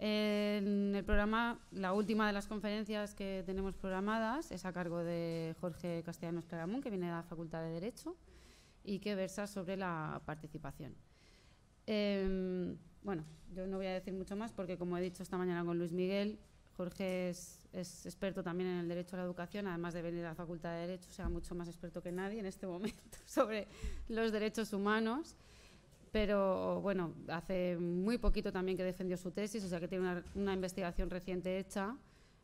En el programa, la última de las conferencias que tenemos programadas es a cargo de Jorge Castellanos Claramunt, que viene de la Facultad de Derecho y que versa sobre la participación. Em, bueno, yo no voy a decir mucho más porque, como he dicho esta mañana con Luis Miguel, Jorge es, experto también en el derecho a la educación, además de venir a la Facultad de Derecho, sea, mucho más experto que nadie en este momento sobre los derechos humanos pero bueno, hace muy poquito también que defendió su tesis, o sea que tiene una, investigación reciente hecha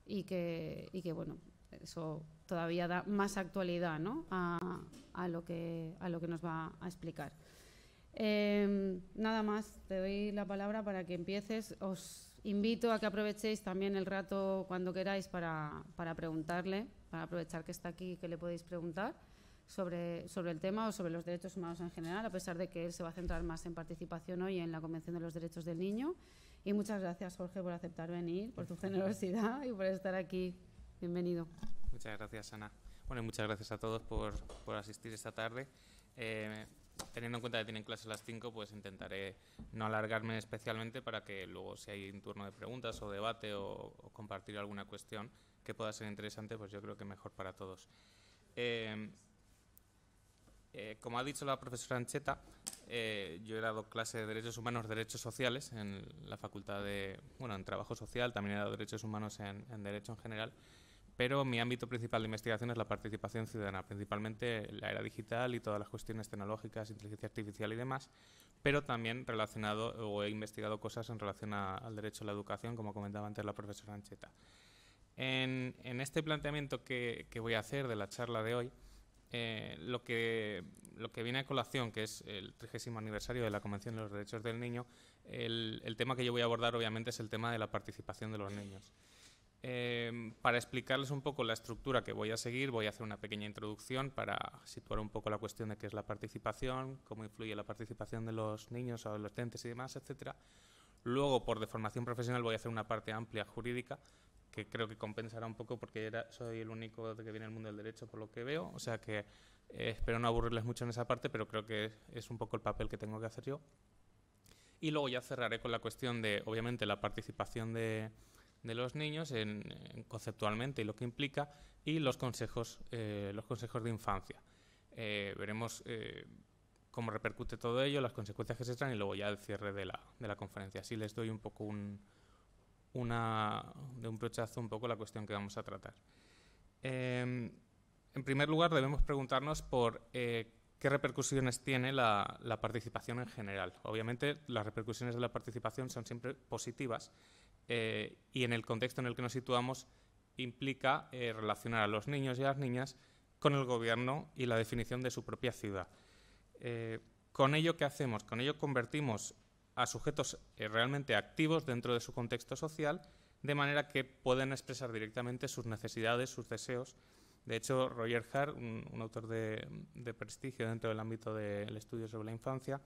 y que, bueno, eso todavía da más actualidad a, lo que, nos va a explicar. Em, nada más, te doy la palabra para que empieces. Os invito a que aprovechéis también el rato cuando queráis para, para preguntarle, para aprovechar que está aquí y que le podéis preguntar sobre, sobre el tema o sobre los derechos humanos en general, a pesar de que él se va a centrar más en participación hoy en la Convención de los Derechos del Niño. Y muchas gracias, Jorge, por aceptar venir, por tu generosidad y por estar aquí. Bienvenido. Muchas gracias, Ana. Bueno, y muchas gracias a todos por, por asistir esta tarde. Eh, teniendo en cuenta que tienen clase a las 5, pues intentaré no alargarme especialmente para que luego, si hay un turno de preguntas o debate o, compartir alguna cuestión que pueda ser interesante, pues yo creo que mejor para todos. Eh, eh, como ha dicho la profesora Ancheta, eh, yo he dado clase de Derechos Humanos, Derechos Sociales en la Facultad de, bueno, en Trabajo Social, también he dado Derechos Humanos en, Derecho en general, pero mi ámbito principal de investigación es la participación ciudadana, principalmente la era digital y todas las cuestiones tecnológicas, inteligencia artificial y demás, pero también relacionado o he investigado cosas en relación al derecho a la educación, como comentaba antes la profesora Ancheta. En, este planteamiento que voy a hacer de la charla de hoy, eh, lo, que, viene a colación, que es el 30 aniversario de la Convención de los Derechos del Niño, el, tema que yo voy a abordar obviamente es el tema de la participación de los niños. Em, para explicarles un poco la estructura que voy a seguir, voy a hacer una pequeña introducción para situar un poco la cuestión de qué es la participación, cómo influye la participación de los niños, adolescentes y demás, etc. Luego, por deformación profesional, voy a hacer una parte amplia jurídica que creo que compensará un poco porque era, soy el único que viene del mundo del derecho por lo que veo, o sea que eh, espero no aburrirles mucho en esa parte, pero creo que es, un poco el papel que tengo que hacer yo. Y luego ya cerraré con la cuestión de, obviamente, la participación de, de los niños en, conceptualmente y lo que implica, y los consejos, eh, los consejos de infancia. Eh, veremos cómo repercute todo ello, las consecuencias que se traen y luego ya el cierre de la, de la conferencia. Así les doy un poco un, de un brochazo un poco la cuestión que vamos a tratar. Em, en primer lugar, debemos preguntarnos por eh, qué repercusiones tiene la, participación en general. Obviamente, las repercusiones de la participación son siempre positivas eh, y en el contexto en el que nos situamos implica eh, relacionar a los niños y a las niñas con el gobierno y la definición de su propia ciudad. ¿Con ello qué hacemos? Con ello convertimos a sujetos eh, realmente activos dentro de su contexto social, de manera que pueden expresar directamente sus necesidades, sus deseos. De hecho, Roger Hart, un, autor de, prestigio dentro del ámbito del estudio sobre la infancia,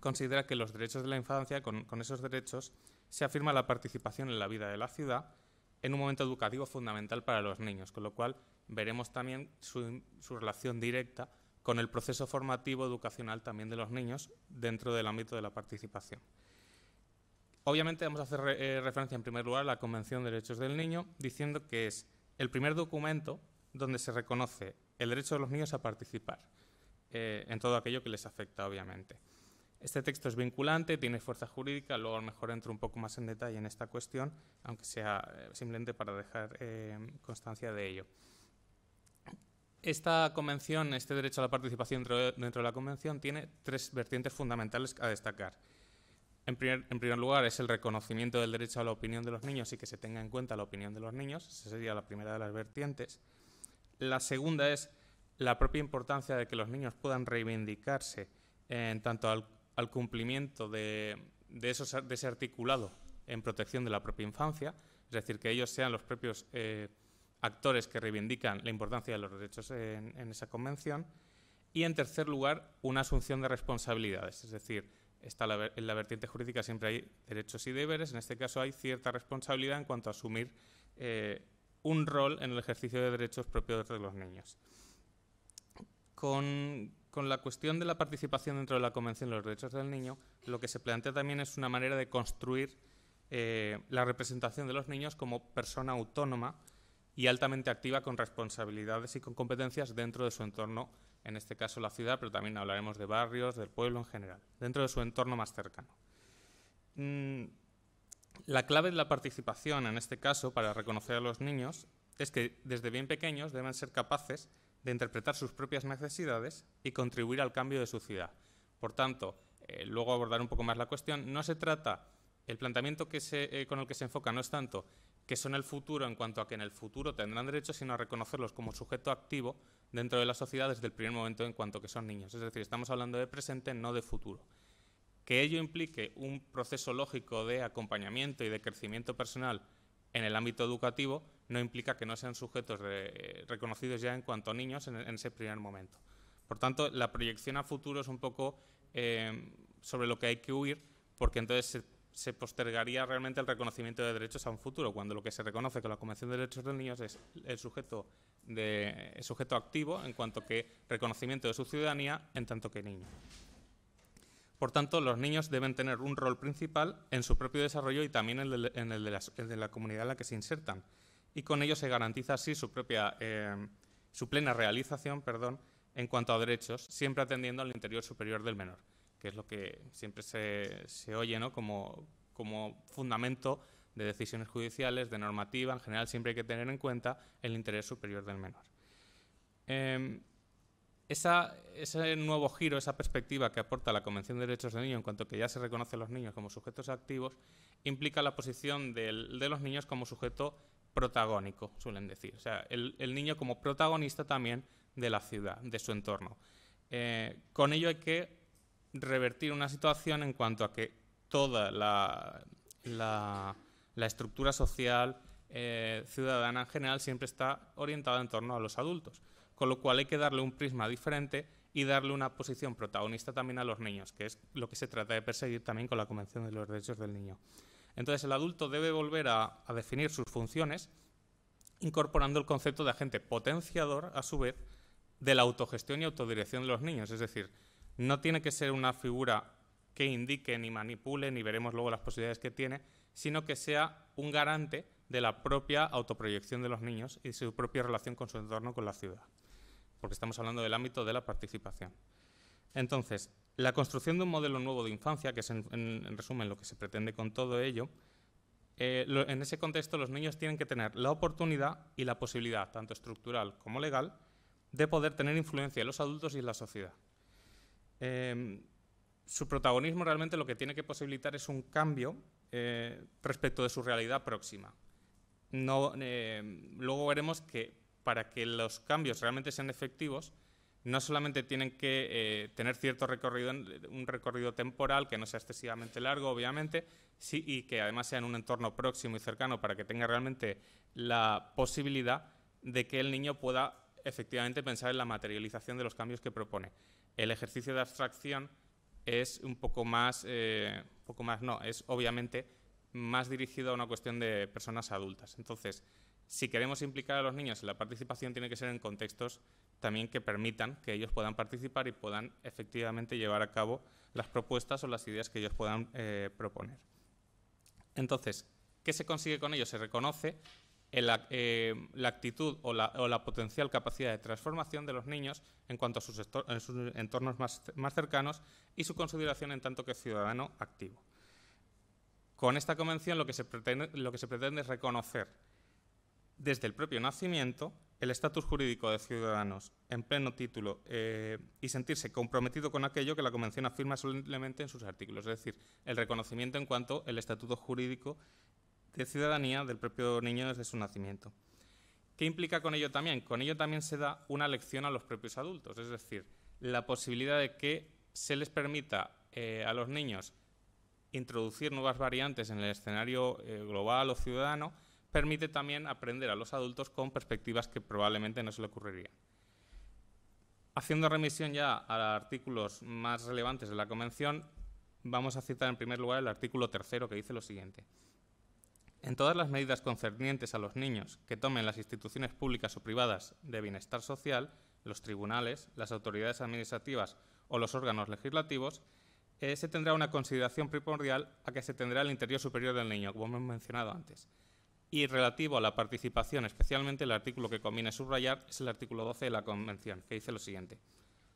considera que los derechos de la infancia, con, esos derechos, se afirma la participación en la vida de la ciudad en un momento educativo fundamental para los niños, con lo cual veremos también su relación directa con el proceso formativo educacional también de los niños dentro del ámbito de la participación. Obviamente vamos a hacer eh, referencia en primer lugar a la Convención de Derechos del Niño, diciendo que es el primer documento donde se reconoce el derecho de los niños a participar eh, en todo aquello que les afecta, obviamente. Este texto es vinculante, tiene fuerza jurídica, luego lo mejor entro un poco más en detalle en esta cuestión, aunque sea eh, simplemente para dejar constancia de ello. Esta convención, este derecho a la participación dentro de la convención, tiene tres vertientes fundamentales a destacar. En primer, lugar, es el reconocimiento del derecho a la opinión de los niños y que se tenga en cuenta la opinión de los niños. Esa sería la primera de las vertientes. La segunda es la propia importancia de que los niños puedan reivindicarse en tanto al, cumplimiento de, esos, de ese articulado en protección de la propia infancia, es decir, que ellos sean los propios eh, actores que reivindican la importancia de los derechos en, esa convención. Y, en tercer lugar, una asunción de responsabilidades, es decir, está en la vertiente jurídica siempre hay derechos y deberes, en este caso hay cierta responsabilidad en cuanto a asumir eh, un rol en el ejercicio de derechos propios de los niños. Con, la cuestión de la participación dentro de la Convención de los Derechos del Niño, lo que se plantea también es una manera de construir eh, la representación de los niños como persona autónoma y altamente activa con responsabilidades y con competencias dentro de su entorno, en este caso la ciudad, pero también hablaremos de barrios, del pueblo en general, dentro de su entorno más cercano. Mm, la clave de la participación, en este caso, para reconocer a los niños, es que desde bien pequeños deben ser capaces de interpretar sus propias necesidades y contribuir al cambio de su ciudad. Por tanto, eh, luego abordar un poco más la cuestión, no se trata, el planteamiento eh, con el que se enfoca no es tanto que son el futuro en cuanto a que en el futuro tendrán derecho, sino a reconocerlos como sujeto activo dentro de la sociedad desde el primer momento en cuanto que son niños. Es decir, estamos hablando de presente, no de futuro. Que ello implique un proceso lógico de acompañamiento y de crecimiento personal en el ámbito educativo no implica que no sean sujetos reconocidos ya en cuanto a niños en, ese primer momento. Por tanto, la proyección a futuro es un poco eh, sobre lo que hay que huir, porque entonces se se postergaría realmente el reconocimiento de derechos a un futuro, cuando lo que se reconoce con la Convención de Derechos de los Niños es el sujeto, de, sujeto activo en cuanto que reconocimiento de su ciudadanía en tanto que niño. Por tanto, los niños deben tener un rol principal en su propio desarrollo y también en el de, la, comunidad en la que se insertan. Y con ello se garantiza así su, propia, eh, su plena realización perdón, en cuanto a derechos, siempre atendiendo al interior superior del menor que es lo que siempre se, se oye ¿no? como, como fundamento de decisiones judiciales, de normativa, en general siempre hay que tener en cuenta el interés superior del menor. Em, esa, ese nuevo giro, esa perspectiva que aporta la Convención de Derechos del Niño en cuanto que ya se reconoce a los niños como sujetos activos, implica la posición del, de los niños como sujeto protagónico, suelen decir. O sea, el, el niño como protagonista también de la ciudad, de su entorno. Eh, con ello hay que revertir una situación en cuanto a que toda la, estructura social eh, ciudadana en general siempre está orientada en torno a los adultos, con lo cual hay que darle un prisma diferente y darle una posición protagonista también a los niños, que es lo que se trata de perseguir también con la Convención de los Derechos del Niño. Entonces el adulto debe volver a, a definir sus funciones, incorporando el concepto de agente potenciador, a su vez, de la autogestión y autodirección de los niños, es decir, no tiene que ser una figura que indique ni manipule, ni veremos luego las posibilidades que tiene, sino que sea un garante de la propia autoproyección de los niños y su propia relación con su entorno, con la ciudad, porque estamos hablando del ámbito de la participación. Entonces, la construcción de un modelo nuevo de infancia, que es en, resumen lo que se pretende con todo ello, eh, en ese contexto los niños tienen que tener la oportunidad y la posibilidad, tanto estructural como legal, de poder tener influencia en los adultos y en la sociedad. Em, su protagonismo realmente lo que tiene que posibilitar es un cambio eh, respecto de su realidad próxima. Em, luego veremos que para que los cambios realmente sean efectivos, no solamente tienen que eh, tener cierto recorrido, un recorrido temporal que no sea excesivamente largo, obviamente, sí, y que además sea en un entorno próximo y cercano para que tenga realmente la posibilidad de que el niño pueda efectivamente pensar en la materialización de los cambios que propone, el ejercicio de abstracción es un poco más, eh, poco más no, es obviamente más dirigido a una cuestión de personas adultas. Entonces, si queremos implicar a los niños en la participación, tiene que ser en contextos también que permitan que ellos puedan participar y puedan efectivamente llevar a cabo las propuestas o las ideas que ellos puedan eh, proponer. Entonces, ¿qué se consigue con ello? Se reconoce eh, la actitud o la, potencial capacidad de transformación de los niños en cuanto a sus, entornos más, cercanos y su consideración en tanto que ciudadano activo. Con esta convención lo que, se pretende, es reconocer desde el propio nacimiento el estatus jurídico de ciudadanos en pleno título eh, y sentirse comprometido con aquello que la Convención afirma solemnemente en sus artículos, es decir, el reconocimiento en cuanto el estatuto jurídico de ciudadanía del propio niño desde su nacimiento. ¿Qué implica con ello también? Con ello también se da una lección a los propios adultos, es decir, la posibilidad de que se les permita eh, a los niños introducir nuevas variantes en el escenario eh, global o ciudadano permite también aprender a los adultos con perspectivas que probablemente no se le ocurrirían. Haciendo remisión ya a artículos más relevantes de la Convención, vamos a citar en primer lugar el artículo tercero que dice lo siguiente en todas las medidas concernientes a los niños que tomen las instituciones públicas o privadas de bienestar social, los tribunales, las autoridades administrativas o los órganos legislativos, eh, se tendrá una consideración primordial a que se tendrá el interior superior del niño, como hemos mencionado antes. Y relativo a la participación, especialmente el artículo que conviene subrayar, es el artículo 12 de la Convención, que dice lo siguiente.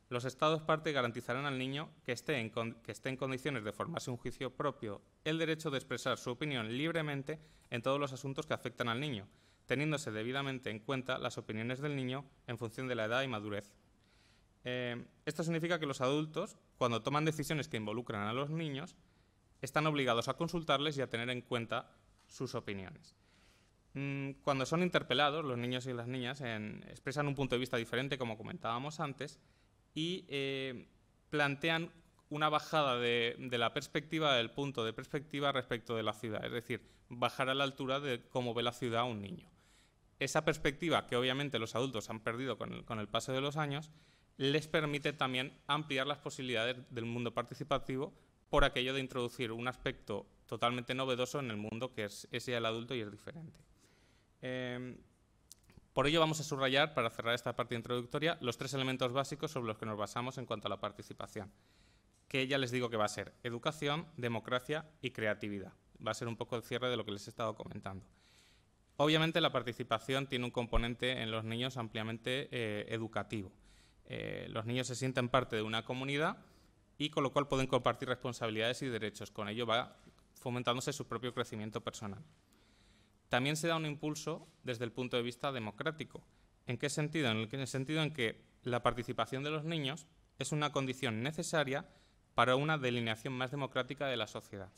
Los Estados parte garantizarán al niño que esté, en que esté en condiciones de formarse un juicio propio, el derecho de expresar su opinión libremente en todos los asuntos que afectan al niño, teniéndose debidamente en cuenta las opiniones del niño en función de la edad y madurez. Eh, esto significa que los adultos, cuando toman decisiones que involucran a los niños, están obligados a consultarles y a tener en cuenta sus opiniones. Mm, cuando son interpelados, los niños y las niñas expresan un punto de vista diferente, como comentábamos antes, y eh, plantean una bajada de, la perspectiva, del punto de perspectiva respecto de la ciudad, es decir, bajar a la altura de cómo ve la ciudad un niño. Esa perspectiva, que obviamente los adultos han perdido con el, paso de los años, les permite también ampliar las posibilidades del mundo participativo por aquello de introducir un aspecto totalmente novedoso en el mundo que es, ese ya el adulto y es diferente. Eh, por ello vamos a subrayar, para cerrar esta parte introductoria, los tres elementos básicos sobre los que nos basamos en cuanto a la participación, que ya les digo que va a ser educación, democracia y creatividad. Va a ser un poco el cierre de lo que les he estado comentando. Obviamente la participación tiene un componente en los niños ampliamente eh, educativo. Eh, los niños se sienten parte de una comunidad y con lo cual pueden compartir responsabilidades y derechos. Con ello va fomentándose su propio crecimiento personal también se da un impulso desde el punto de vista democrático. ¿En qué sentido? En el sentido en que la participación de los niños es una condición necesaria para una delineación más democrática de la sociedad.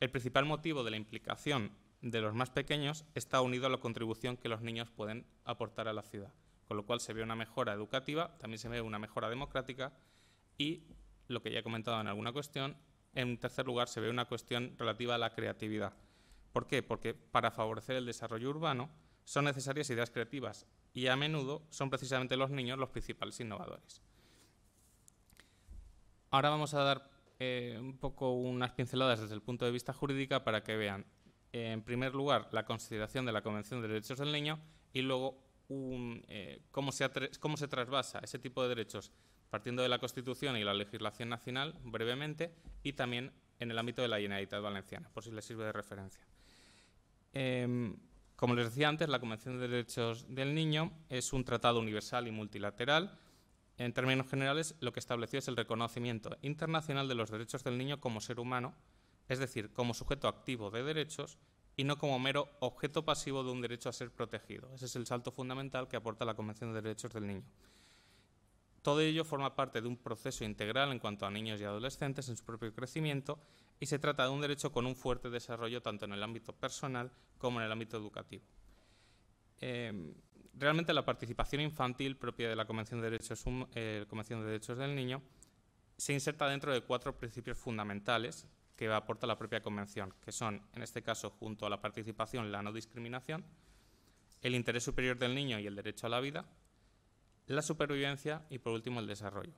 El principal motivo de la implicación de los más pequeños está unido a la contribución que los niños pueden aportar a la ciudad, con lo cual se ve una mejora educativa, también se ve una mejora democrática y, lo que ya he comentado en alguna cuestión, en tercer lugar se ve una cuestión relativa a la creatividad. ¿Por qué? Porque para favorecer el desarrollo urbano son necesarias ideas creativas y a menudo son precisamente los niños los principales innovadores. Ahora vamos a dar eh, un poco unas pinceladas desde el punto de vista jurídica para que vean, en primer lugar, la consideración de la Convención de Derechos del Niño y luego eh, cómo, se cómo trasvasa ese tipo de derechos partiendo de la Constitución y la legislación nacional brevemente y también en el ámbito de la Generalitat Valenciana, por si les sirve de referencia. Em, como les decía antes, la Convención de Derechos del Niño es un tratado universal y multilateral. En términos generales, lo que estableció es el reconocimiento internacional de los derechos del niño como ser humano, es decir, como sujeto activo de derechos y no como mero objeto pasivo de un derecho a ser protegido. Ese es el salto fundamental que aporta la Convención de Derechos del Niño. Todo ello forma parte de un proceso integral en cuanto a niños y adolescentes en su propio crecimiento, y se trata de un derecho con un fuerte desarrollo tanto en el ámbito personal como en el ámbito educativo. Em, realmente la participación infantil propia de la Convención de, Derechos, eh, Convención de Derechos del Niño se inserta dentro de cuatro principios fundamentales que aporta la propia Convención, que son, en este caso, junto a la participación, la no discriminación, el interés superior del niño y el derecho a la vida, la supervivencia y, por último, el desarrollo.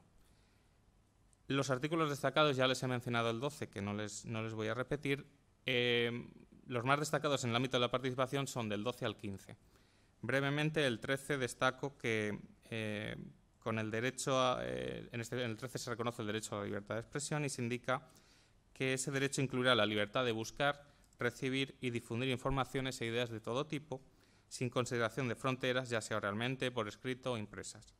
Los artículos destacados, ya les he mencionado el 12, que no les, no les voy a repetir. Eh, los más destacados en el ámbito de la participación son del 12 al 15. Brevemente, el 13 destaco que eh, con el derecho eh, en, este, en, el 13 se reconoce el derecho a la libertad de expresión y se indica que ese derecho incluirá la libertad de buscar, recibir y difundir informaciones e ideas de todo tipo, sin consideración de fronteras, ya sea realmente, por escrito o impresas.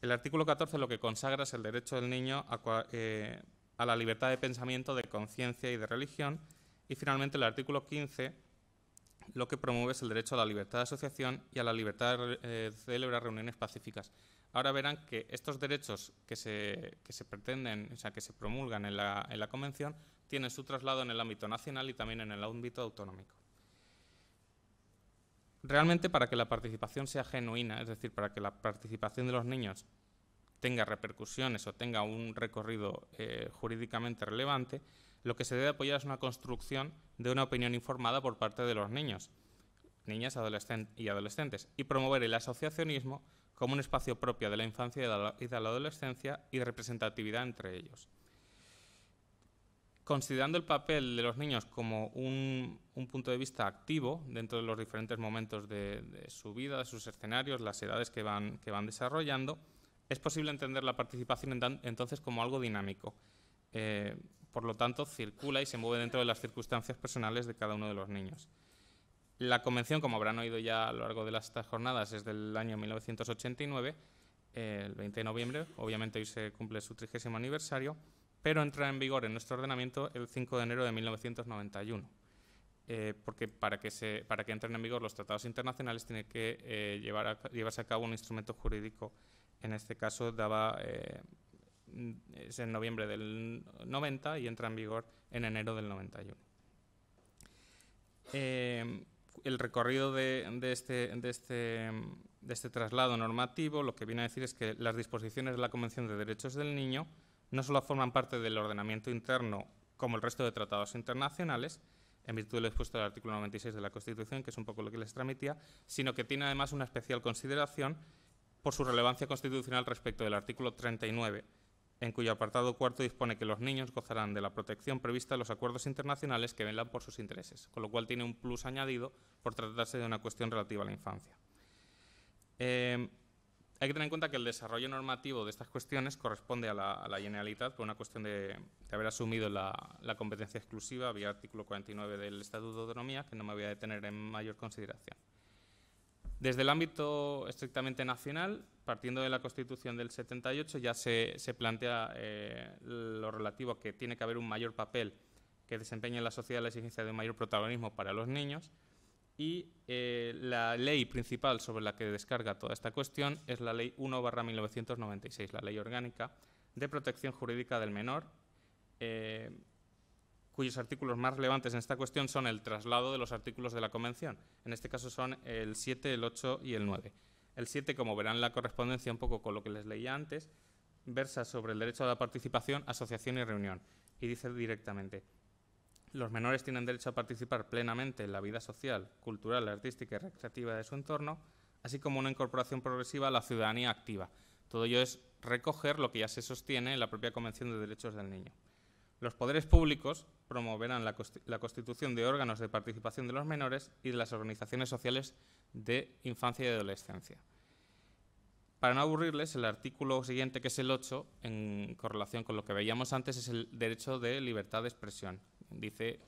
El artículo 14 lo que consagra es el derecho del niño eh, a, la libertad de pensamiento, de conciencia y de religión. Y finalmente el artículo 15 lo que promueve es el derecho a la libertad de asociación y a la libertad de eh, celebrar reuniones pacíficas. Ahora verán que estos derechos que se, pretenden, o sea, que se promulgan en la Convención, tienen su traslado en el ámbito nacional y también en el ámbito autonómico. Realmente para que la participación sea genuina, es decir, para que la participación de los niños tenga repercusiones o tenga un recorrido eh, jurídicamente relevante, lo que se debe apoyar es una construcción de una opinión informada por parte de los niños, niñas y adolescentes, y promover el asociacionismo como un espacio propio de la infancia y de la adolescencia y de representatividad entre ellos considerando el papel de los niños como un, punto de vista activo dentro de los diferentes momentos de, su vida, de sus escenarios, las edades que van, desarrollando, es posible entender la participación entonces como algo dinámico. Eh, por lo tanto, circula y se mueve dentro de las circunstancias personales de cada uno de los niños. La convención, como habrán oído ya a lo largo de las, estas jornadas, es del año 1989, eh, el 20 de noviembre, obviamente hoy se cumple su trigésimo aniversario, pero entra en vigor en nuestro ordenamiento el 5 de enero de 1991. Eh, porque para que, para que entren en vigor los tratados internacionales tiene que eh, llevarse a cabo un instrumento jurídico. En este caso daba, eh, es en noviembre del 90 y entra en vigor en enero del 91. el recorrido este, este, de este traslado normativo lo que viene a decir es que las disposiciones de la Convención de Derechos del Niño no solo forman parte del ordenamiento interno como el resto de tratados internacionales, en virtud de lo expuesto del artículo 96 de la Constitución, que es un poco lo que les tramitía, sino que tiene además una especial consideración por su relevancia constitucional respecto del artículo 39, en cuyo apartado cuarto dispone que los niños gozarán de la protección prevista en los acuerdos internacionales que velan por sus intereses, con lo cual tiene un plus añadido por tratarse de una cuestión relativa a la infancia. Eh, hay que tener en cuenta que el desarrollo normativo de estas cuestiones corresponde a la, generalidad por una cuestión de, haber asumido la, competencia exclusiva, vía artículo 49 del Estatuto de Autonomía, que no me voy a detener en mayor consideración. Desde el ámbito estrictamente nacional, partiendo de la Constitución del 78, ya se, plantea eh, lo relativo a que tiene que haber un mayor papel que desempeñe en la sociedad la exigencia de un mayor protagonismo para los niños, y eh, la ley principal sobre la que descarga toda esta cuestión es la Ley 1-1996, la Ley Orgánica de Protección Jurídica del Menor, eh, cuyos artículos más relevantes en esta cuestión son el traslado de los artículos de la Convención. En este caso son el 7, el 8 y el 9. El 7, como verán la correspondencia un poco con lo que les leía antes, versa sobre el derecho a la participación, asociación y reunión. Y dice directamente, los menores tienen derecho a participar plenamente en la vida social, cultural, artística y recreativa de su entorno, así como una incorporación progresiva a la ciudadanía activa. Todo ello es recoger lo que ya se sostiene en la propia Convención de Derechos del Niño. Los poderes públicos promoverán la, constitución de órganos de participación de los menores y de las organizaciones sociales de infancia y adolescencia. Para no aburrirles, el artículo siguiente, que es el 8, en correlación con lo que veíamos antes, es el derecho de libertad de expresión dice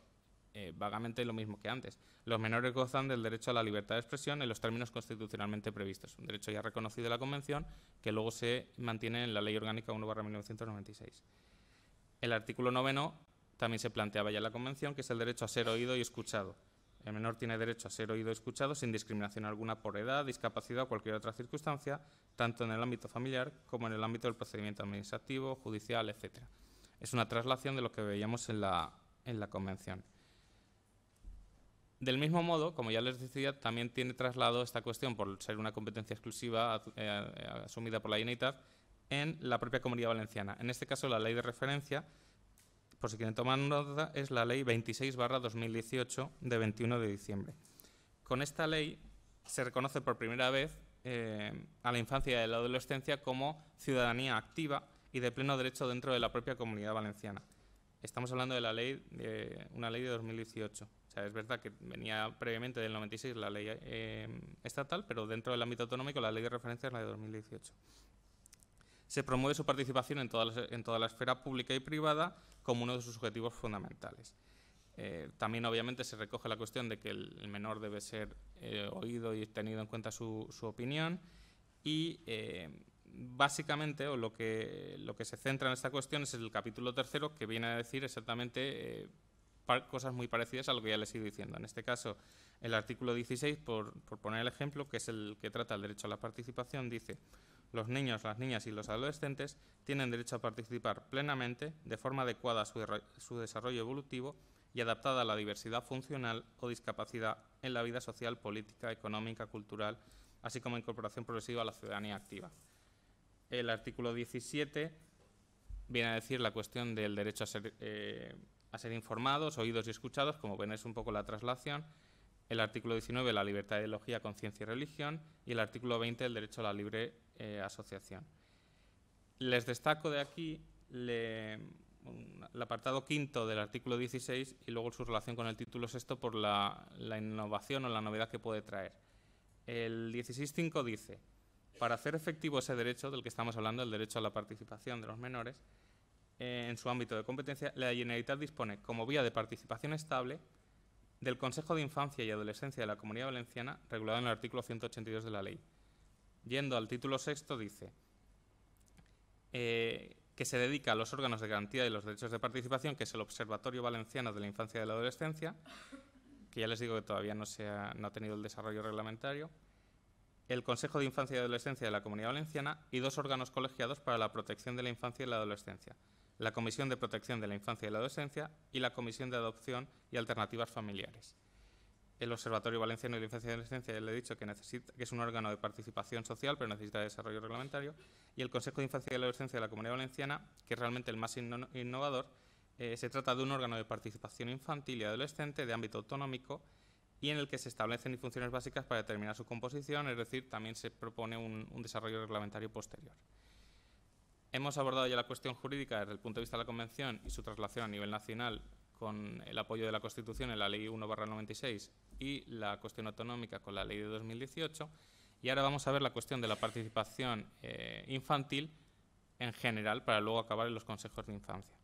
eh, vagamente lo mismo que antes. Los menores gozan del derecho a la libertad de expresión en los términos constitucionalmente previstos, un derecho ya reconocido en la Convención que luego se mantiene en la Ley Orgánica 1-1996. El artículo noveno también se planteaba ya en la Convención, que es el derecho a ser oído y escuchado. El menor tiene derecho a ser oído y escuchado sin discriminación alguna por edad, discapacidad o cualquier otra circunstancia, tanto en el ámbito familiar como en el ámbito del procedimiento administrativo, judicial, etc. Es una traslación de lo que veíamos en la, en la Convención. Del mismo modo, como ya les decía, también tiene traslado esta cuestión, por ser una competencia exclusiva eh, asumida por la INITAD, en la propia Comunidad Valenciana. En este caso, la ley de referencia, por si quieren tomar nota, es la ley 26-2018 de 21 de diciembre. Con esta ley se reconoce por primera vez eh, a la infancia y a la adolescencia como ciudadanía activa y de pleno derecho dentro de la propia Comunidad Valenciana estamos hablando de la ley, de una ley de 2018. O sea, es verdad que venía previamente del 96 la ley eh, estatal, pero dentro del ámbito autonómico la ley de referencia es la de 2018. Se promueve su participación en toda la, en esfera pública y privada como uno de sus objetivos fundamentales. Eh, también, obviamente, se recoge la cuestión de que el, menor debe ser eh, oído y tenido en cuenta su, su opinión y básicamente, o lo que, se centra en esta cuestión es el capítulo tercero, que viene a decir exactamente eh, cosas muy parecidas a lo que ya les he ido diciendo. En este caso, el artículo 16, por, poner el ejemplo, que es el que trata el derecho a la participación, dice los niños, las niñas y los adolescentes tienen derecho a participar plenamente, de forma adecuada a su, desarrollo evolutivo y adaptada a la diversidad funcional o discapacidad en la vida social, política, económica, cultural, así como incorporación progresiva a la ciudadanía activa el artículo 17 viene a decir la cuestión del derecho eh, a ser, informados, oídos y escuchados, como ven es un poco la traslación, el artículo 19 la libertad de ideología, conciencia y religión y el artículo 20 el derecho a la libre eh, asociación. Les destaco de aquí el apartado quinto del artículo 16 y luego su relación con el título sexto por la, la innovación o la novedad que puede traer. El 16.5 dice, para hacer efectivo ese derecho del que estamos hablando, el derecho a la participación de los menores, eh, en su ámbito de competencia, la Generalitat dispone, como vía de participación estable, del Consejo de Infancia y Adolescencia de la Comunidad Valenciana, regulado en el artículo 182 de la ley. Yendo al título sexto, dice eh, que se dedica a los órganos de garantía de los derechos de participación, que es el Observatorio Valenciano de la Infancia y de la Adolescencia, que ya les digo que todavía no, se ha, no ha tenido el desarrollo reglamentario, el Consejo de Infancia y Adolescencia de la Comunidad Valenciana y dos órganos colegiados para la protección de la infancia y la adolescencia, la Comisión de Protección de la Infancia y la Adolescencia y la Comisión de Adopción y Alternativas Familiares. El Observatorio Valenciano de la Infancia y la Adolescencia, ya le he dicho que, es un órgano de participación social, pero necesita desarrollo reglamentario, y el Consejo de Infancia y la Adolescencia de la Comunidad Valenciana, que es realmente el más innovador, eh, se trata de un órgano de participación infantil y adolescente de ámbito autonómico y en el que se establecen funciones básicas para determinar su composición, es decir, también se propone un, desarrollo reglamentario posterior. Hemos abordado ya la cuestión jurídica desde el punto de vista de la Convención y su traslación a nivel nacional con el apoyo de la Constitución en la Ley 1-96 y la cuestión autonómica con la Ley de 2018. Y ahora vamos a ver la cuestión de la participación eh, infantil en general para luego acabar en los consejos de infancia.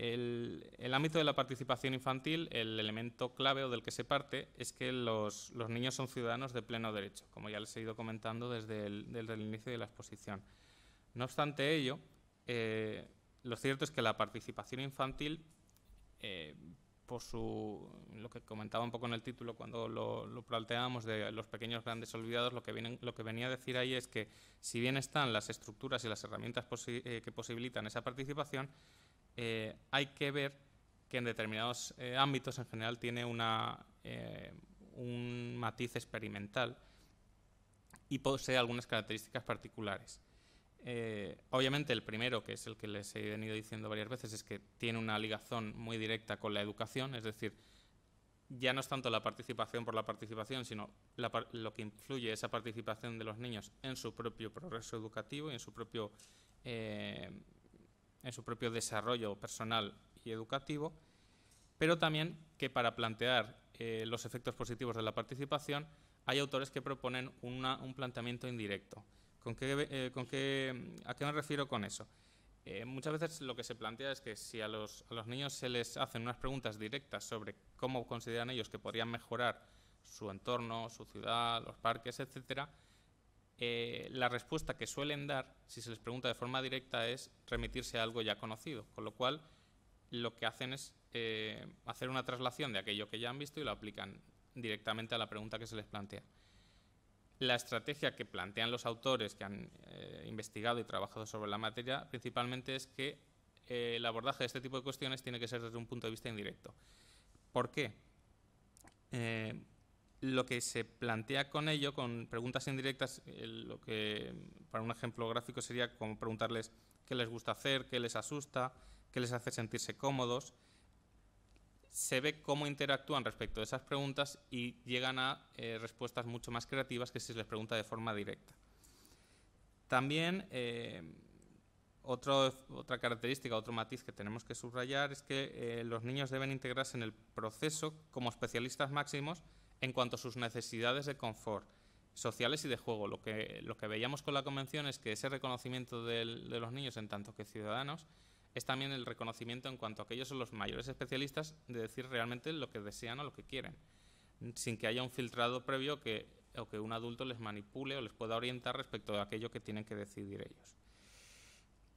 El, ámbito de la participación infantil, el elemento clave o del que se parte es que los, niños son ciudadanos de pleno derecho, como ya les he ido comentando desde el, inicio de la exposición. No obstante ello, eh, lo cierto es que la participación infantil, eh, por su, lo que comentaba un poco en el título cuando lo, lo planteábamos de los pequeños grandes olvidados, lo que, vienen, lo que venía a decir ahí es que si bien están las estructuras y las herramientas eh, que posibilitan esa participación, eh, hay que ver que en determinados eh, ámbitos en general tiene eh, un matiz experimental y posee algunas características particulares. obviamente el primero, que es el que les he venido diciendo varias veces, es que tiene una ligazón muy directa con la educación, es decir, ya no es tanto la participación por la participación, sino lo que influye esa participación de los niños en su propio progreso educativo y en su propio en su propio desarrollo personal y educativo, pero también que para plantear eh, los efectos positivos de la participación hay autores que proponen un planteamiento indirecto. Eh, ¿A qué me refiero con eso? Eh, muchas veces lo que se plantea es que si a los, a los, niños se les hacen unas preguntas directas sobre cómo consideran ellos que podrían mejorar su entorno, su ciudad, los parques, etcétera, eh, la respuesta que suelen dar, si se les pregunta de forma directa, es remitirse a algo ya conocido, con lo cual lo que hacen es eh, hacer una traslación de aquello que ya han visto y lo aplican directamente a la pregunta que se les plantea. La estrategia que plantean los autores que han eh, investigado y trabajado sobre la materia principalmente es que el abordaje de este tipo de cuestiones tiene que ser desde un punto de vista indirecto. ¿Por qué? lo que se plantea con ello, con preguntas indirectas, eh, lo que para un ejemplo gráfico sería como preguntarles qué les gusta hacer, qué les asusta, qué les hace sentirse cómodos. Se ve cómo interactúan respecto a esas preguntas y llegan a eh, respuestas mucho más creativas que si se les pregunta de forma directa. También eh, otra característica, otro matiz que tenemos que subrayar es que los niños deben integrarse en el proceso como especialistas máximos en cuanto a sus necesidades de confort sociales y de juego. Lo que, lo que veíamos con la convención es que ese reconocimiento de los niños en tanto que ciudadanos es también el reconocimiento en cuanto a que ellos son los mayores especialistas de decir realmente lo que desean o lo que quieren, sin que haya un filtrado previo que, o que un adulto les manipule o les pueda orientar respecto a aquello que tienen que decidir ellos.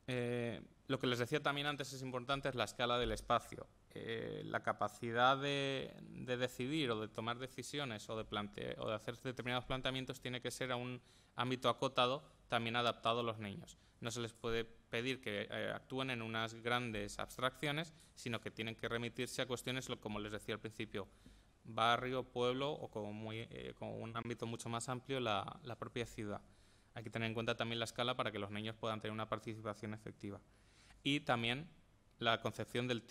Eh, lo que les decía también antes es importante es la escala del espacio. Eh, la capacidad de, decidir o de tomar decisiones o de, plante o de hacer determinados planteamientos tiene que ser a un ámbito acotado también adaptado a los niños. No se les puede pedir que eh, actúen en unas grandes abstracciones, sino que tienen que remitirse a cuestiones, como les decía al principio, barrio, pueblo o como, muy, eh, un ámbito mucho más amplio, la, la propia ciudad. Hay que tener en cuenta también la escala para que los niños puedan tener una participación efectiva. Y también la concepción del,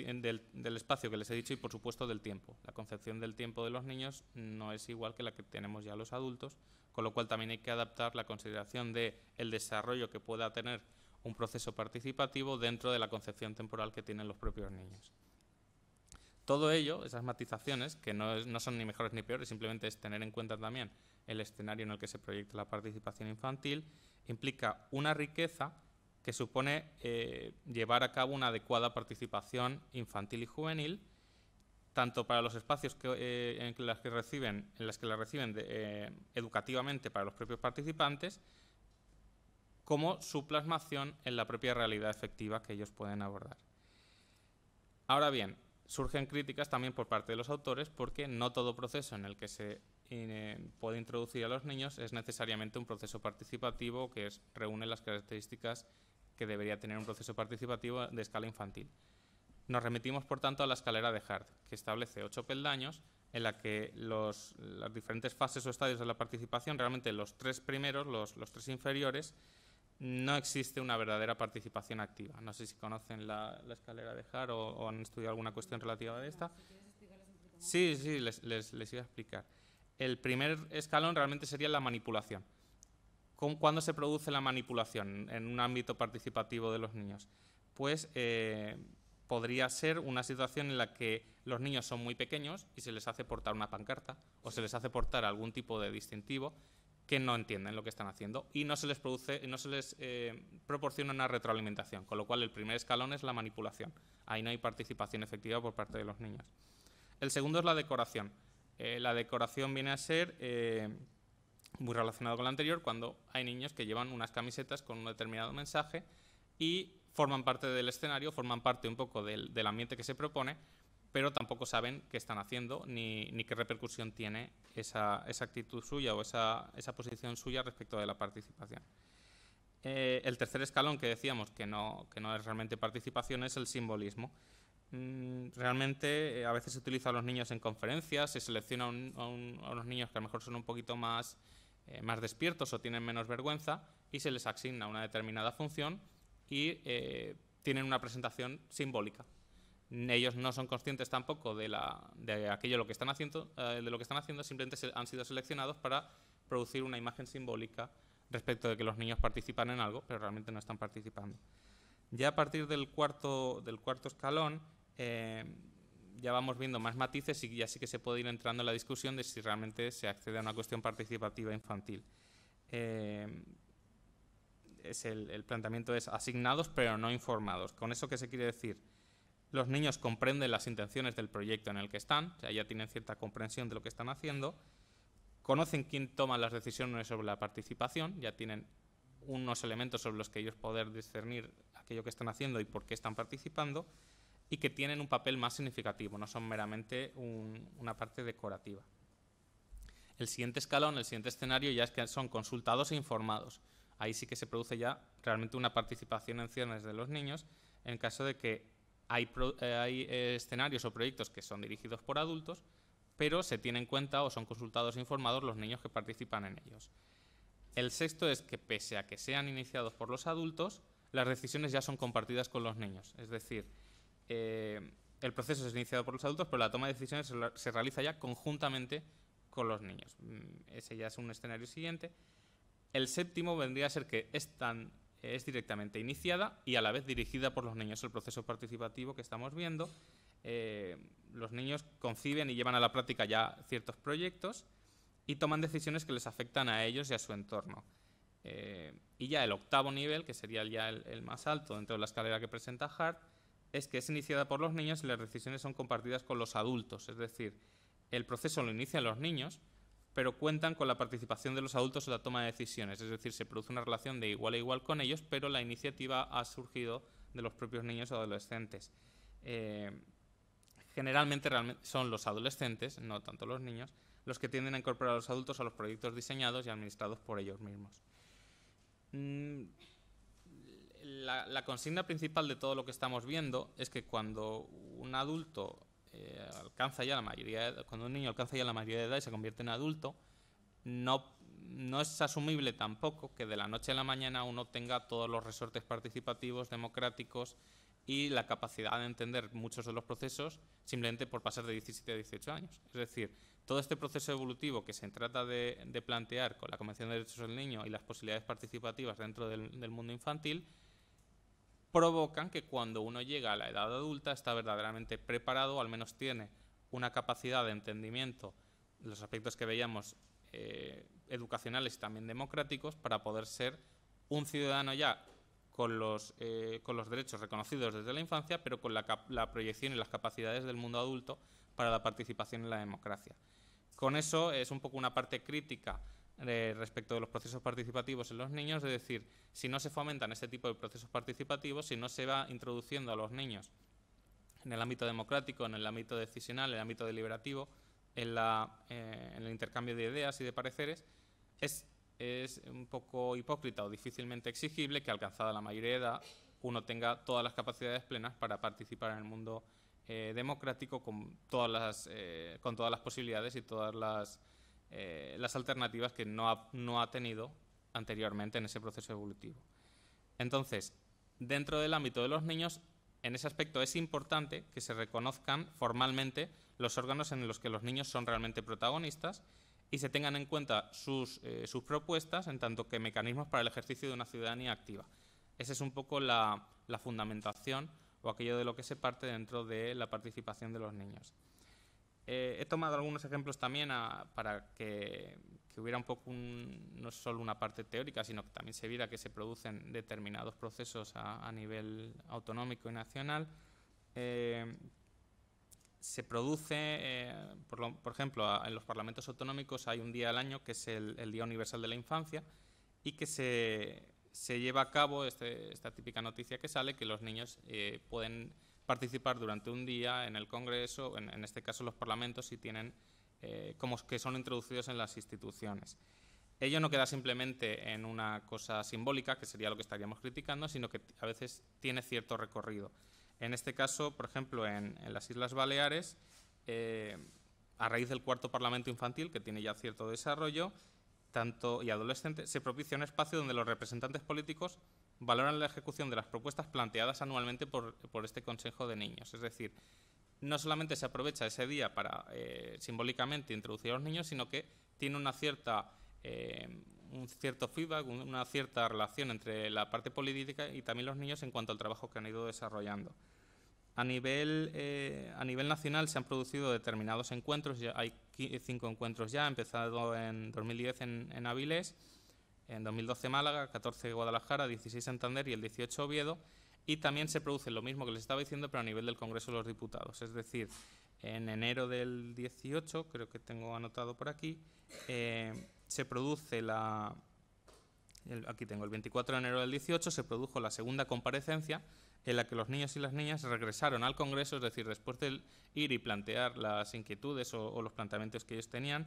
espacio que les he dicho y, por supuesto, del tiempo. La concepción del tiempo de los niños no es igual que la que tenemos ya los adultos, con lo cual también hay que adaptar la consideración del el desarrollo que pueda tener un proceso participativo dentro de la concepción temporal que tienen los propios niños. Todo ello, esas matizaciones, que no, no son ni mejores ni peores, simplemente es tener en cuenta también el escenario en el que se proyecta la participación infantil, implica una riqueza que supone eh, llevar a cabo una adecuada participación infantil y juvenil, tanto para los espacios eh, en los que reciben, en las que la reciben eh, educativamente para los propios participantes, como su plasmación en la propia realidad efectiva que ellos pueden abordar. Ahora bien, surgen críticas también por parte de los autores porque no todo proceso en el que se puede introducir a los niños es necesariamente un proceso participativo que reúne las características que debería tener un proceso participativo de escala infantil. Nos remitimos, por tanto, a la escalera de Hart, que establece ocho peldaños en la que los, las diferentes fases o estadios de la participación, realmente los tres primeros, los, tres inferiores, no existe una verdadera participación activa. No sé si conocen la, escalera de Hart o, han estudiado alguna cuestión relativa a esta. Sí, sí, les, les, les iba a explicar. El primer escalón realmente sería la manipulación ¿Cuándo se produce la manipulación en un ámbito participativo de los niños? Pues eh, podría ser una situación en la que los niños son muy pequeños y se les hace portar una pancarta o se les hace portar algún tipo de distintivo que no entienden lo que están haciendo y no se les produce, no se les eh, proporciona una retroalimentación, con lo cual el primer escalón es la manipulación. Ahí no hay participación efectiva por parte de los niños. El segundo es la decoración. Eh, la decoración viene a ser muy relacionado con la anterior, cuando hay niños que llevan unas camisetas con un determinado mensaje y forman parte del escenario, forman parte un poco del, ambiente que se propone, pero tampoco saben qué están haciendo ni, qué repercusión tiene esa, actitud suya o esa, posición suya respecto de la participación. Eh, el tercer escalón que decíamos que no, que no es realmente participación es el simbolismo. Mm, realmente eh, a veces se utiliza a los niños en conferencias, se selecciona a unos niños que a lo mejor son un poquito más eh, más despiertos o tienen menos vergüenza y se les asigna una determinada función y eh, tienen una presentación simbólica. Ellos no son conscientes tampoco de, aquello lo que están haciendo, eh, de lo que están haciendo, simplemente han sido seleccionados para producir una imagen simbólica respecto de que los niños participan en algo, pero realmente no están participando. Ya a partir del cuarto, del cuarto escalón, ya vamos viendo más matices y ya sí que se puede ir entrando en la discusión de si realmente se accede a una cuestión participativa infantil. Eh, es el, planteamiento es asignados pero no informados. ¿Con eso qué se quiere decir? Los niños comprenden las intenciones del proyecto en el que están, ya tienen cierta comprensión de lo que están haciendo, conocen quién toma las decisiones sobre la participación, ya tienen unos elementos sobre los que ellos poder discernir aquello que están haciendo y por qué están participando, y que tienen un papel más significativo, no son meramente una parte decorativa. El siguiente escalón, el siguiente escenario ya es que son consultados e informados. Ahí sí que se produce ya realmente una participación en ciernes de los niños en caso de que hay, eh, eh, escenarios o proyectos que son dirigidos por adultos, pero se tiene en cuenta o son consultados e informados los niños que participan en ellos. El sexto es que pese a que sean iniciados por los adultos, las decisiones ya son compartidas con los niños. Es decir, eh, el proceso es iniciado por los adultos, pero la toma de decisiones se, realiza ya conjuntamente con los niños. Mm, ese ya es un escenario siguiente. El séptimo vendría a ser que es, es directamente iniciada y a la vez dirigida por los niños. El proceso participativo que estamos viendo, eh, los niños conciben y llevan a la práctica ya ciertos proyectos y toman decisiones que les afectan a ellos y a su entorno. Eh, y ya el octavo nivel, que sería ya el, más alto dentro de la escalera que presenta Hart, es que es iniciada por los niños y las decisiones son compartidas con los adultos. Es decir, el proceso lo inician los niños, pero cuentan con la participación de los adultos en la toma de decisiones. Es decir, se produce una relación de igual a igual con ellos, pero la iniciativa ha surgido de los propios niños o adolescentes. Eh, generalmente son los adolescentes, no tanto los niños, los que tienden a incorporar a los adultos a los proyectos diseñados y administrados por ellos mismos. Mm, la, consigna principal de todo lo que estamos viendo es que cuando un adulto eh, ya la mayoría, cuando un niño alcanza ya la mayoría de edad y se convierte en adulto, no, es asumible tampoco que de la noche a la mañana uno tenga todos los resortes participativos, democráticos y la capacidad de entender muchos de los procesos simplemente por pasar de 17 a 18 años. Es decir, todo este proceso evolutivo que se trata de, plantear con la Convención de Derechos del Niño y las posibilidades participativas dentro del mundo infantil provocan que cuando uno llega a la edad adulta está verdaderamente preparado, al menos tiene una capacidad de entendimiento, los aspectos que veíamos eh, educacionales y también democráticos, para poder ser un ciudadano ya con los, eh, con los derechos reconocidos desde la infancia, pero con la, la, proyección y las capacidades del mundo adulto para la participación en la democracia. Con eso es un poco una parte crítica respecto de los procesos participativos en los niños, es decir, si no se fomentan este tipo de procesos participativos, si no se va introduciendo a los niños en el ámbito democrático, en el ámbito decisional, en el ámbito deliberativo, en, eh, el intercambio de ideas y de pareceres, es, un poco hipócrita o difícilmente exigible que alcanzada la mayoría de edad uno tenga todas las capacidades plenas para participar en el mundo eh, democrático con todas, las, eh, con todas las posibilidades y todas las eh, las alternativas que no ha, tenido anteriormente en ese proceso evolutivo. Entonces, dentro del ámbito de los niños, en ese aspecto es importante que se reconozcan formalmente los órganos en los que los niños son realmente protagonistas y se tengan en cuenta sus, eh, propuestas en tanto que mecanismos para el ejercicio de una ciudadanía activa. Esa es un poco la fundamentación o aquello de lo que se parte dentro de la participación de los niños. Eh, he tomado algunos ejemplos también ah, para que, hubiera un poco no solo una parte teórica, sino que también se viera que se producen determinados procesos a, nivel autonómico y nacional. Eh, se produce, eh, por, ejemplo, en los parlamentos autonómicos hay un día al año que es el, Día Universal de la Infancia y que se, lleva a cabo este, esta típica noticia que sale, que los niños pueden participar durante un día en el Congreso, en, este caso los parlamentos, si tienen, eh, como que son introducidos en las instituciones. Ello no queda simplemente en una cosa simbólica, que sería lo que estaríamos criticando, sino que a veces tiene cierto recorrido. En este caso, por ejemplo, en, las Islas Baleares, eh, a raíz del cuarto Parlamento Infantil, que tiene ya cierto desarrollo, tanto y adolescente, se propicia un espacio donde los representantes políticos valoran la ejecución de las propuestas planteadas anualmente por, por este Consejo de Niños. Es decir, no solamente se aprovecha ese día para eh, simbólicamente introducir a los niños, sino que tiene una cierta, eh, un cierto feedback, una cierta relación entre la parte política y también los niños en cuanto al trabajo que han ido desarrollando. A nivel, eh, a nivel nacional se han producido determinados encuentros, ya hay cinco encuentros ya, empezado en 2010 en, en Avilés, en 2012 Málaga, 14 Guadalajara, 16 Santander y el 18 Oviedo. Y también se produce lo mismo que les estaba diciendo, pero a nivel del Congreso de los Diputados. Es decir, en enero del 18, creo que tengo anotado por aquí, eh, se produce la... aquí tengo, el 24 de enero del 18 se produjo la segunda comparecencia en la que los niños y las niñas regresaron al Congreso, es decir, después de ir y plantear las inquietudes o los planteamientos que ellos tenían,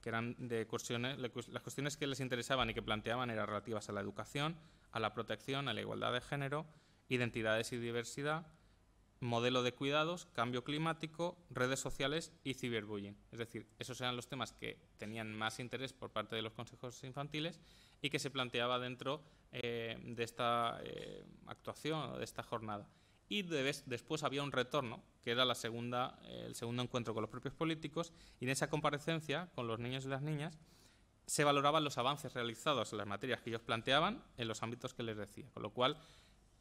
que eran de cuestiones, las cuestiones que les interesaban y que planteaban eran relativas a la educación, a la protección, a la igualdad de género, identidades y diversidad, modelo de cuidados, cambio climático, redes sociales y ciberbullying. Es decir, esos eran los temas que tenían más interés por parte de los consejos infantiles y que se planteaba dentro eh, de esta eh, actuación o de esta jornada y después había un retorno, que era eh, el segundo encuentro con los propios políticos, y en esa comparecencia con los niños y las niñas se valoraban los avances realizados en las materias que ellos planteaban en los ámbitos que les decía, con lo cual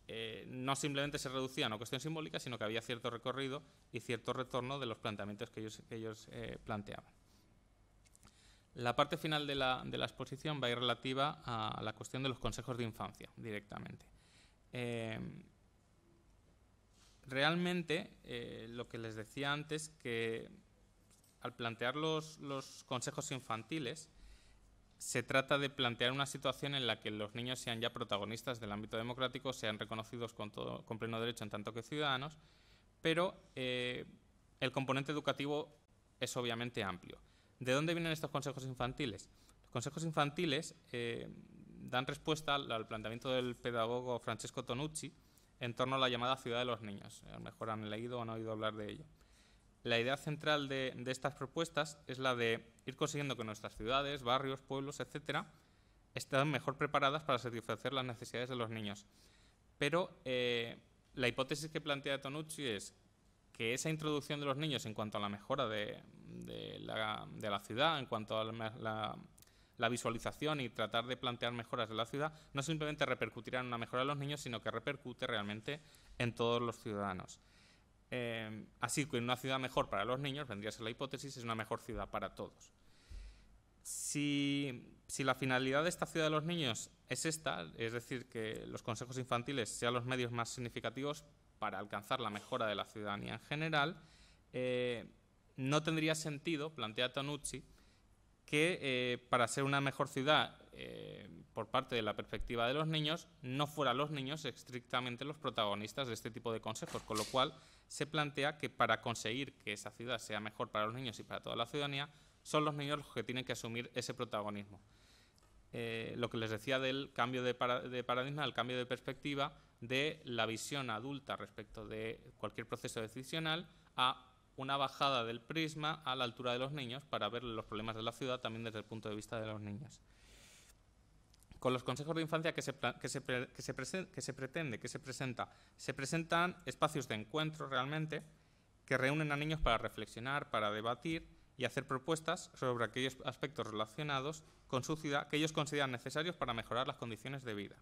eh, no simplemente se reducían a cuestión simbólica, sino que había cierto recorrido y cierto retorno de los planteamientos que ellos, eh, planteaban. La parte final de la, exposición va a ir relativa a la cuestión de los consejos de infancia directamente realmente eh, lo que les decía antes, que al plantear los, consejos infantiles, se trata de plantear una situación en la que los niños sean ya protagonistas del ámbito democrático, sean reconocidos con, pleno derecho en tanto que ciudadanos, pero eh, el componente educativo es obviamente amplio. ¿De dónde vienen estos consejos infantiles? Los consejos infantiles eh, dan respuesta al planteamiento del pedagogo Francesco Tonucci, en torno a la llamada ciudad de los niños. A lo mejor han leído o han oído hablar de ello. La idea central de, estas propuestas es la de ir consiguiendo que nuestras ciudades, barrios, pueblos, etcétera, estén mejor preparadas para satisfacer las necesidades de los niños. Pero eh, la hipótesis que plantea Tonucci es que esa introducción de los niños en cuanto a la mejora de, la, ciudad, en cuanto a la, la visualización y tratar de plantear mejoras de la ciudad no simplemente repercutirán en una mejora de los niños, sino que repercute realmente en todos los ciudadanos. Eh, así que una ciudad mejor para los niños, vendría a ser la hipótesis, es una mejor ciudad para todos. Si, la finalidad de esta ciudad de los niños es esta, es decir, que los consejos infantiles sean los medios más significativos para alcanzar la mejora de la ciudadanía en general, eh, no tendría sentido, plantea Tonucci, que eh, para ser una mejor ciudad eh, por parte de la perspectiva de los niños, no fueran los niños estrictamente los protagonistas de este tipo de consejos, con lo cual se plantea que para conseguir que esa ciudad sea mejor para los niños y para toda la ciudadanía, son los niños los que tienen que asumir ese protagonismo. Eh, lo que les decía del cambio de, paradigma, el cambio de perspectiva de la visión adulta respecto de cualquier proceso decisional a una bajada del prisma a la altura de los niños para ver los problemas de la ciudad también desde el punto de vista de los niños. Con los consejos de infancia que se, que se, pretende, que se presenta, se presentan espacios de encuentro realmente que reúnen a niños para reflexionar, para debatir y hacer propuestas sobre aquellos aspectos relacionados con su ciudad que ellos consideran necesarios para mejorar las condiciones de vida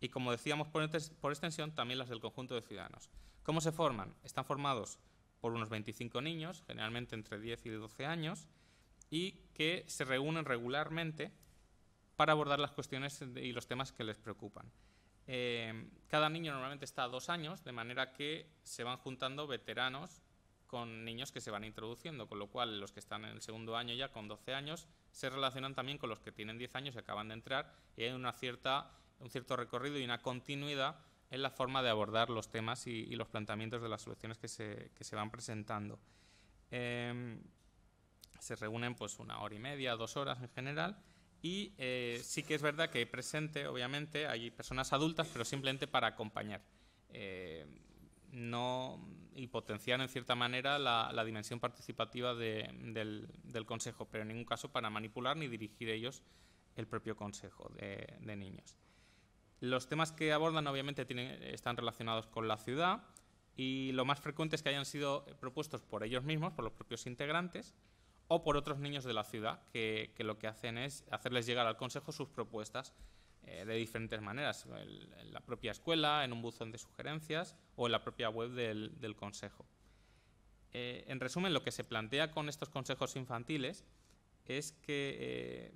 y como decíamos por extensión, también las del conjunto de ciudadanos. ¿Cómo se forman? Están formados por unos 25 niños, generalmente entre 10 y 12 años, y que se reúnen regularmente para abordar las cuestiones y los temas que les preocupan. Eh, cada niño normalmente está a dos años, de manera que se van juntando veteranos con niños que se van introduciendo, con lo cual los que están en el segundo año ya con 12 años se relacionan también con los que tienen 10 años y acaban de entrar y hay una cierta, un cierto recorrido y una continuidad es la forma de abordar los temas y, los planteamientos de las soluciones que se, van presentando. Em, se reúnen pues una hora y media, dos horas en general, y eh, sí que es verdad que presente, obviamente, hay personas adultas, pero simplemente para acompañar. Eh, y potenciar en cierta manera la, dimensión participativa del, Consejo, pero en ningún caso para manipular ni dirigir ellos el propio Consejo de Niños. Los temas que abordan obviamente están relacionados con la ciudad y lo más frecuente es que hayan sido propuestos por ellos mismos, por los propios integrantes, o por otros niños de la ciudad, que, lo que hacen es hacerles llegar al Consejo sus propuestas eh, de diferentes maneras, en, la propia escuela, en un buzón de sugerencias o en la propia web del, Consejo. Eh, en resumen, lo que se plantea con estos consejos infantiles es que eh,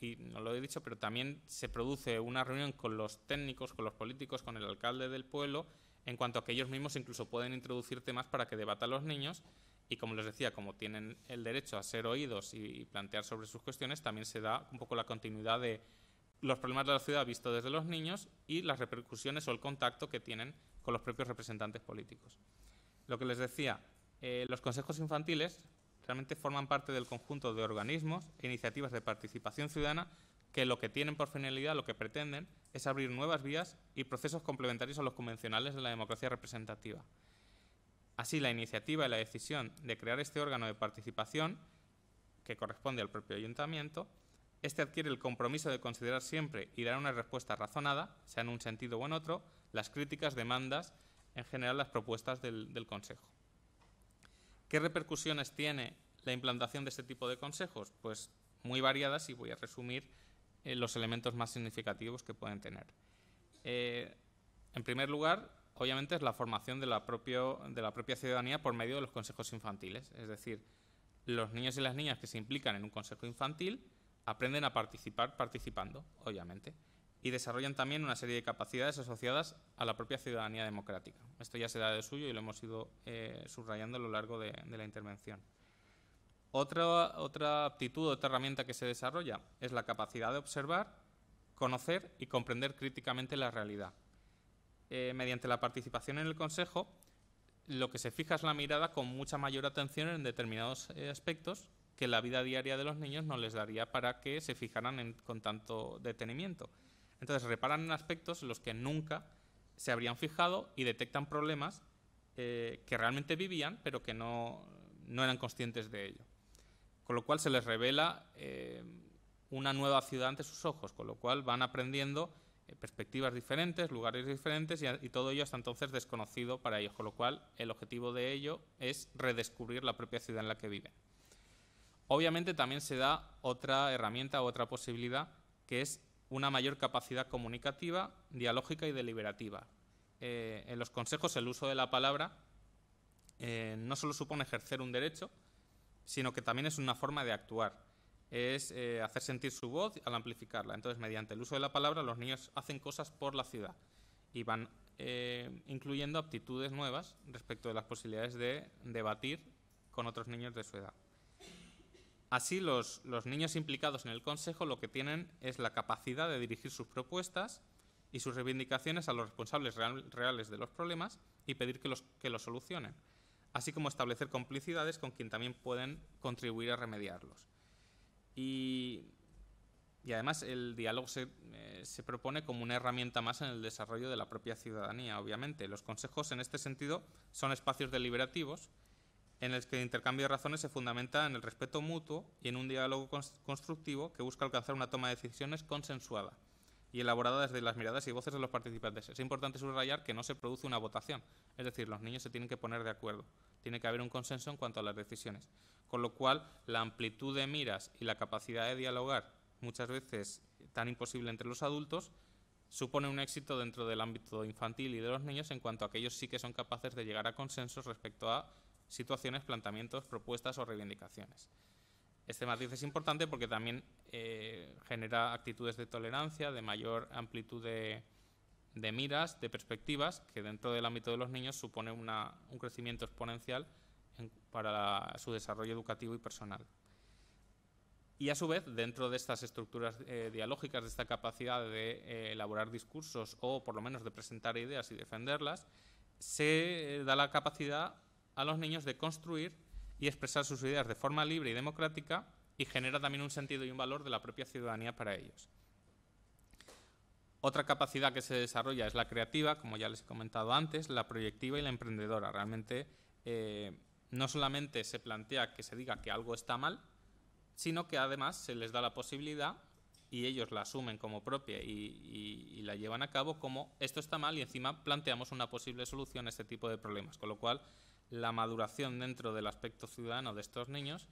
y no lo he dicho, pero también se produce una reunión con los técnicos, con los políticos, con el alcalde del pueblo, en cuanto a que ellos mismos incluso pueden introducir temas para que debatan los niños. Y como les decía, como tienen el derecho a ser oídos y, plantear sobre sus cuestiones, también se da un poco la continuidad de los problemas de la ciudad visto desde los niños y las repercusiones o el contacto que tienen con los propios representantes políticos. Lo que les decía, eh, los consejos infantiles realmente forman parte del conjunto de organismos e iniciativas de participación ciudadana que lo que tienen por finalidad, lo que pretenden, es abrir nuevas vías y procesos complementarios a los convencionales de la democracia representativa. Así, la iniciativa y la decisión de crear este órgano de participación, que corresponde al propio ayuntamiento, este adquiere el compromiso de considerar siempre y dar una respuesta razonada, sea en un sentido o en otro, las críticas, demandas, en general las propuestas del Consejo. ¿Qué repercusiones tiene la implantación de este tipo de consejos? Pues muy variadas y voy a resumir eh, los elementos más significativos que pueden tener. Eh, en primer lugar, obviamente es la formación de la propia ciudadanía por medio de los consejos infantiles. Es decir, los niños y las niñas que se implican en un consejo infantil aprenden a participar participando, obviamente y desarrollan también una serie de capacidades asociadas a la propia ciudadanía democrática. Esto ya se da de suyo y lo hemos ido eh, subrayando a lo largo de, la intervención. Otra, otra aptitud, otra herramienta que se desarrolla es la capacidad de observar, conocer y comprender críticamente la realidad. Eh, mediante la participación en el Consejo, lo que se fija es la mirada con mucha mayor atención en determinados eh, aspectos que la vida diaria de los niños no les daría para que se fijaran con tanto detenimiento. Entonces reparan en aspectos en los que nunca se habrían fijado y detectan problemas eh, que realmente vivían, pero que no, no, eran conscientes de ello. Con lo cual se les revela eh, una nueva ciudad ante sus ojos, con lo cual van aprendiendo eh, perspectivas diferentes, lugares diferentes y, y, todo ello hasta entonces desconocido para ellos, con lo cual el objetivo de ello es redescubrir la propia ciudad en la que viven. Obviamente también se da otra herramienta, otra posibilidad, que es una mayor capacidad comunicativa, dialógica y deliberativa. Eh, en los consejos el uso de la palabra eh, no solo supone ejercer un derecho, sino que también es una forma de actuar. Es eh, hacer sentir su voz al amplificarla. Entonces, mediante el uso de la palabra, los niños hacen cosas por la ciudad y van incluyendo aptitudes nuevas respecto de las posibilidades de debatir con otros niños de su edad. Así, los, niños implicados en el Consejo lo que tienen es la capacidad de dirigir sus propuestas y sus reivindicaciones a los responsables reales de los problemas y pedir que los, que los solucionen, así como establecer complicidades con quien también pueden contribuir a remediarlos. Y, además el diálogo se, eh, se, propone como una herramienta más en el desarrollo de la propia ciudadanía, obviamente. Los consejos en este sentido son espacios deliberativos en el que el intercambio de razones se fundamenta en el respeto mutuo y en un diálogo constructivo que busca alcanzar una toma de decisiones consensuada y elaborada desde las miradas y voces de los participantes. Es importante subrayar que no se produce una votación, es decir, los niños se tienen que poner de acuerdo, tiene que haber un consenso en cuanto a las decisiones, con lo cual la amplitud de miras y la capacidad de dialogar, muchas veces tan imposible entre los adultos, supone un éxito dentro del ámbito infantil y de los niños en cuanto a que ellos sí que son capaces de llegar a consensos respecto a situaciones, planteamientos, propuestas o reivindicaciones. Este matiz es importante porque también eh, genera actitudes de tolerancia, de mayor amplitud de, miras, de perspectivas, que dentro del ámbito de los niños supone un crecimiento exponencial para su desarrollo educativo y personal. Y a su vez, dentro de estas estructuras eh, dialógicas, de esta capacidad de eh, elaborar discursos o por lo menos de presentar ideas y defenderlas, se da la capacidad a los niños de construir y expresar sus ideas de forma libre y democrática y genera también un sentido y un valor de la propia ciudadanía para ellos. Otra capacidad que se desarrolla es la creativa, como ya les he comentado antes, la proyectiva y la emprendedora. Realmente eh, no solamente se plantea que se diga que algo está mal, sino que además se les da la posibilidad y ellos la asumen como propia y, la llevan a cabo como esto está mal y encima planteamos una posible solución a este tipo de problemas, con lo cual la maduración dentro del aspecto ciudadano de estos niños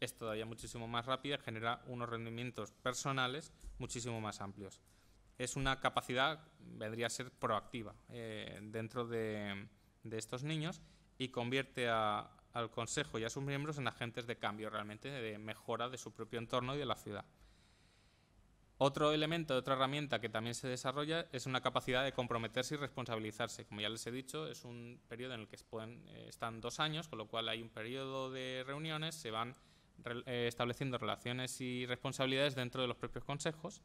es todavía muchísimo más rápida, genera unos rendimientos personales muchísimo más amplios. Es una capacidad, vendría a ser proactiva eh, dentro de, estos niños y convierte al Consejo y a sus miembros en agentes de cambio realmente, de mejora de su propio entorno y de la ciudad. Otro elemento, otra herramienta que también se desarrolla es una capacidad de comprometerse y responsabilizarse. Como ya les he dicho, es un periodo en el que eh, están dos años, con lo cual hay un periodo de reuniones, se van eh, estableciendo relaciones y responsabilidades dentro de los propios consejos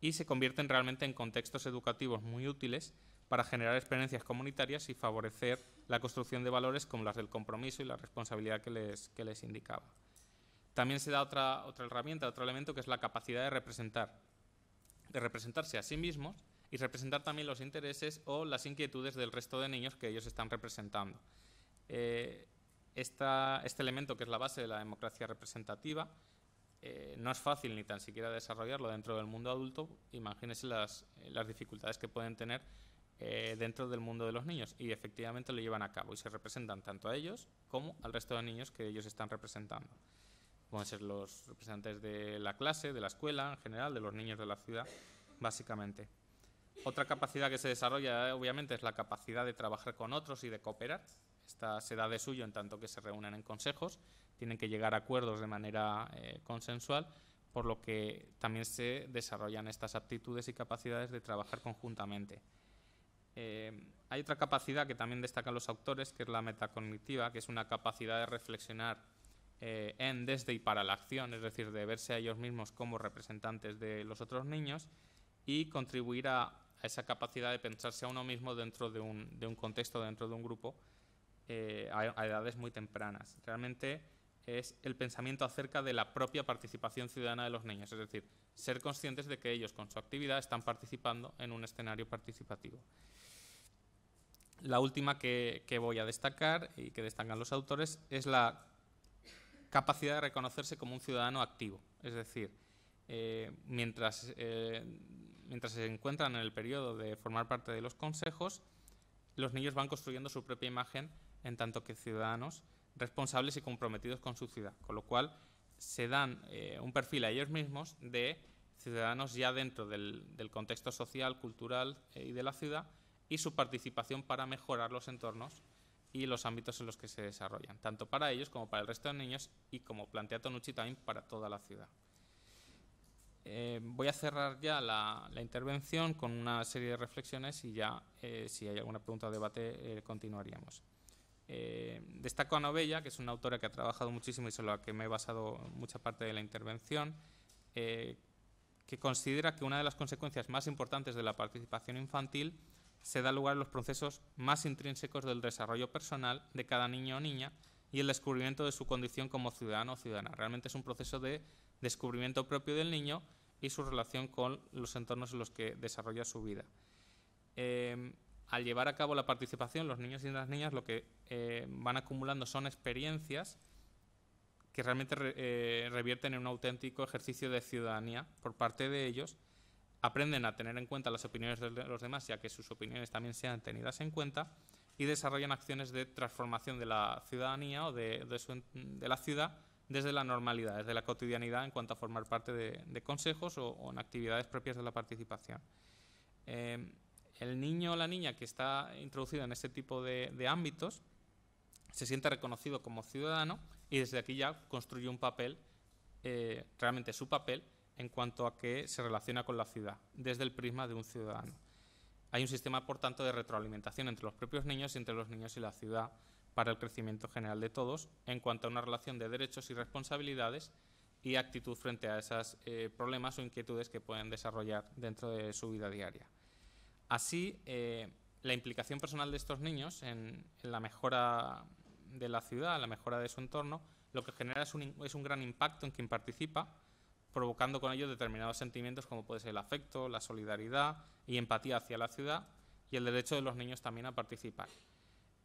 y se convierten realmente en contextos educativos muy útiles para generar experiencias comunitarias y favorecer la construcción de valores como las del compromiso y la responsabilidad que les indicaba. También se da otra, herramienta, otro elemento que es la capacidad de representar, de representarse a sí mismos y representar también los intereses o las inquietudes del resto de niños que ellos están representando. Eh, este elemento, que es la base de la democracia representativa, eh, no es fácil ni tan siquiera desarrollarlo dentro del mundo adulto. Imagínense eh, las, dificultades que pueden tener dentro del mundo de los niños y efectivamente lo llevan a cabo y se representan tanto a ellos como al resto de niños que ellos están representando pueden ser los representantes de la clase, de la escuela en general, de los niños de la ciudad, básicamente. Otra capacidad que se desarrolla, obviamente, es la capacidad de trabajar con otros y de cooperar. Esta se da de suyo en tanto que se reúnen en consejos, tienen que llegar a acuerdos de manera eh, consensual, por lo que también se desarrollan estas aptitudes y capacidades de trabajar conjuntamente. Eh, hay otra capacidad que también destacan los autores, que es la metacognitiva, que es una capacidad de reflexionar eh, en, desde y para la acción, es decir, de verse a ellos mismos como representantes de los otros niños y contribuir a, esa capacidad de pensarse a uno mismo dentro de un, contexto, dentro de un grupo, eh, a, edades muy tempranas. Realmente es el pensamiento acerca de la propia participación ciudadana de los niños, es decir, ser conscientes de que ellos con su actividad están participando en un escenario participativo. La última que, que voy a destacar y que destacan los autores es la capacidad de reconocerse como un ciudadano activo. Es decir, eh, mientras, eh, mientras se encuentran en el periodo de formar parte de los consejos, los niños van construyendo su propia imagen en tanto que ciudadanos responsables y comprometidos con su ciudad, con lo cual se dan eh, un perfil a ellos mismos de ciudadanos ya dentro del, del contexto social, cultural y de la ciudad y su participación para mejorar los entornos y los ámbitos en los que se desarrollan, tanto para ellos como para el resto de niños y como plantea Tonucci también para toda la ciudad. Eh, voy a cerrar ya la, intervención con una serie de reflexiones y ya eh, si hay alguna pregunta o debate eh, continuaríamos. destaco a Novella, que es una autora que ha trabajado muchísimo y sobre la que me he basado mucha parte de la intervención, que considera que una de las consecuencias más importantes de la participación infantil se da lugar a los procesos más intrínsecos del desarrollo personal de cada niño o niña y el descubrimiento de su condición como ciudadano o ciudadana. Realmente es un proceso de descubrimiento propio del niño y su relación con los entornos en los que desarrolla su vida. Em, al llevar a cabo la participación, los niños y las niñas lo que eh, van acumulando son experiencias que realmente eh, revierten en un auténtico ejercicio de ciudadanía por parte de ellos aprenden a tener en cuenta las opiniones de los demás ya que sus opiniones también sean tenidas en cuenta y desarrollan acciones de transformación de la ciudadanía o de, la ciudad desde la normalidad, desde la cotidianidad en cuanto a formar parte de, consejos o, en actividades propias de la participación. Eh, el niño o la niña que está introducido en este tipo de, ámbitos se siente reconocido como ciudadano y desde aquí ya construye un papel, eh, realmente su papel, en cuanto a que se relaciona con la ciudad, desde el prisma de un ciudadano. Hay un sistema, por tanto, de retroalimentación entre los propios niños y entre los niños y la ciudad para el crecimiento general de todos, en cuanto a una relación de derechos y responsabilidades y actitud frente a esos eh, problemas o inquietudes que pueden desarrollar dentro de su vida diaria. Así, eh, la implicación personal de estos niños en, la mejora de la ciudad, la mejora de su entorno, lo que genera es un gran impacto en quien participa, provocando con ello determinados sentimientos como puede ser el afecto, la solidaridad y empatía hacia la ciudad y el derecho de los niños también a participar.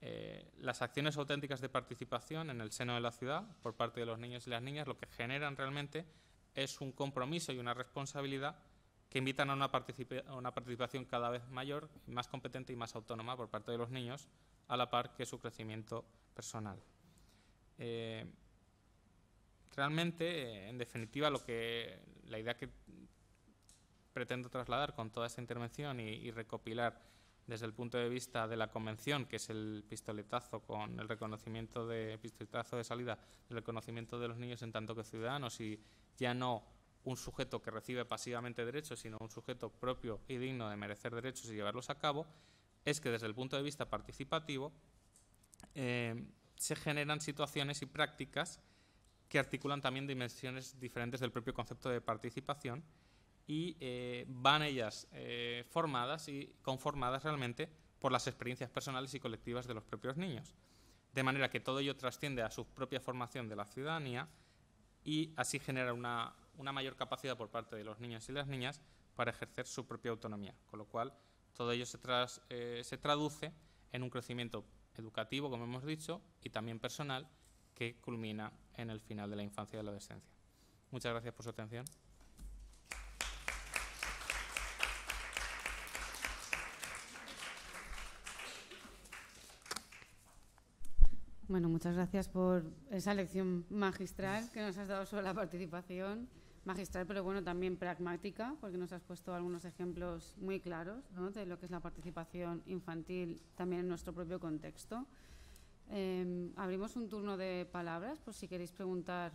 Eh, las acciones auténticas de participación en el seno de la ciudad por parte de los niños y las niñas lo que generan realmente es un compromiso y una responsabilidad que invitan a una, una participación cada vez mayor, más competente y más autónoma por parte de los niños, a la par que su crecimiento personal. Eh, realmente, en definitiva, lo que la idea que pretendo trasladar con toda esta intervención y, recopilar desde el punto de vista de la convención, que es el pistoletazo con el reconocimiento de pistoletazo de salida, del reconocimiento de los niños en tanto que ciudadanos y ya no un sujeto que recibe pasivamente derechos, sino un sujeto propio y digno de merecer derechos y llevarlos a cabo, es que desde el punto de vista participativo eh, se generan situaciones y prácticas que articulan también dimensiones diferentes del propio concepto de participación y eh, van ellas eh, formadas y conformadas realmente por las experiencias personales y colectivas de los propios niños. De manera que todo ello trasciende a su propia formación de la ciudadanía y así genera una, mayor capacidad por parte de los niños y las niñas para ejercer su propia autonomía. Con lo cual, todo ello se, eh, se traduce en un crecimiento educativo, como hemos dicho, y también personal, que culmina en el final de la infancia y de la adolescencia. Muchas gracias por su atención. Bueno, muchas gracias por esa lección magistral que nos has dado sobre la participación. Magistral, pero bueno, también pragmática, porque nos has puesto algunos ejemplos muy claros de lo que es la participación infantil también en nuestro propio contexto. Em, abrimos un turno de palabras por si queréis preguntar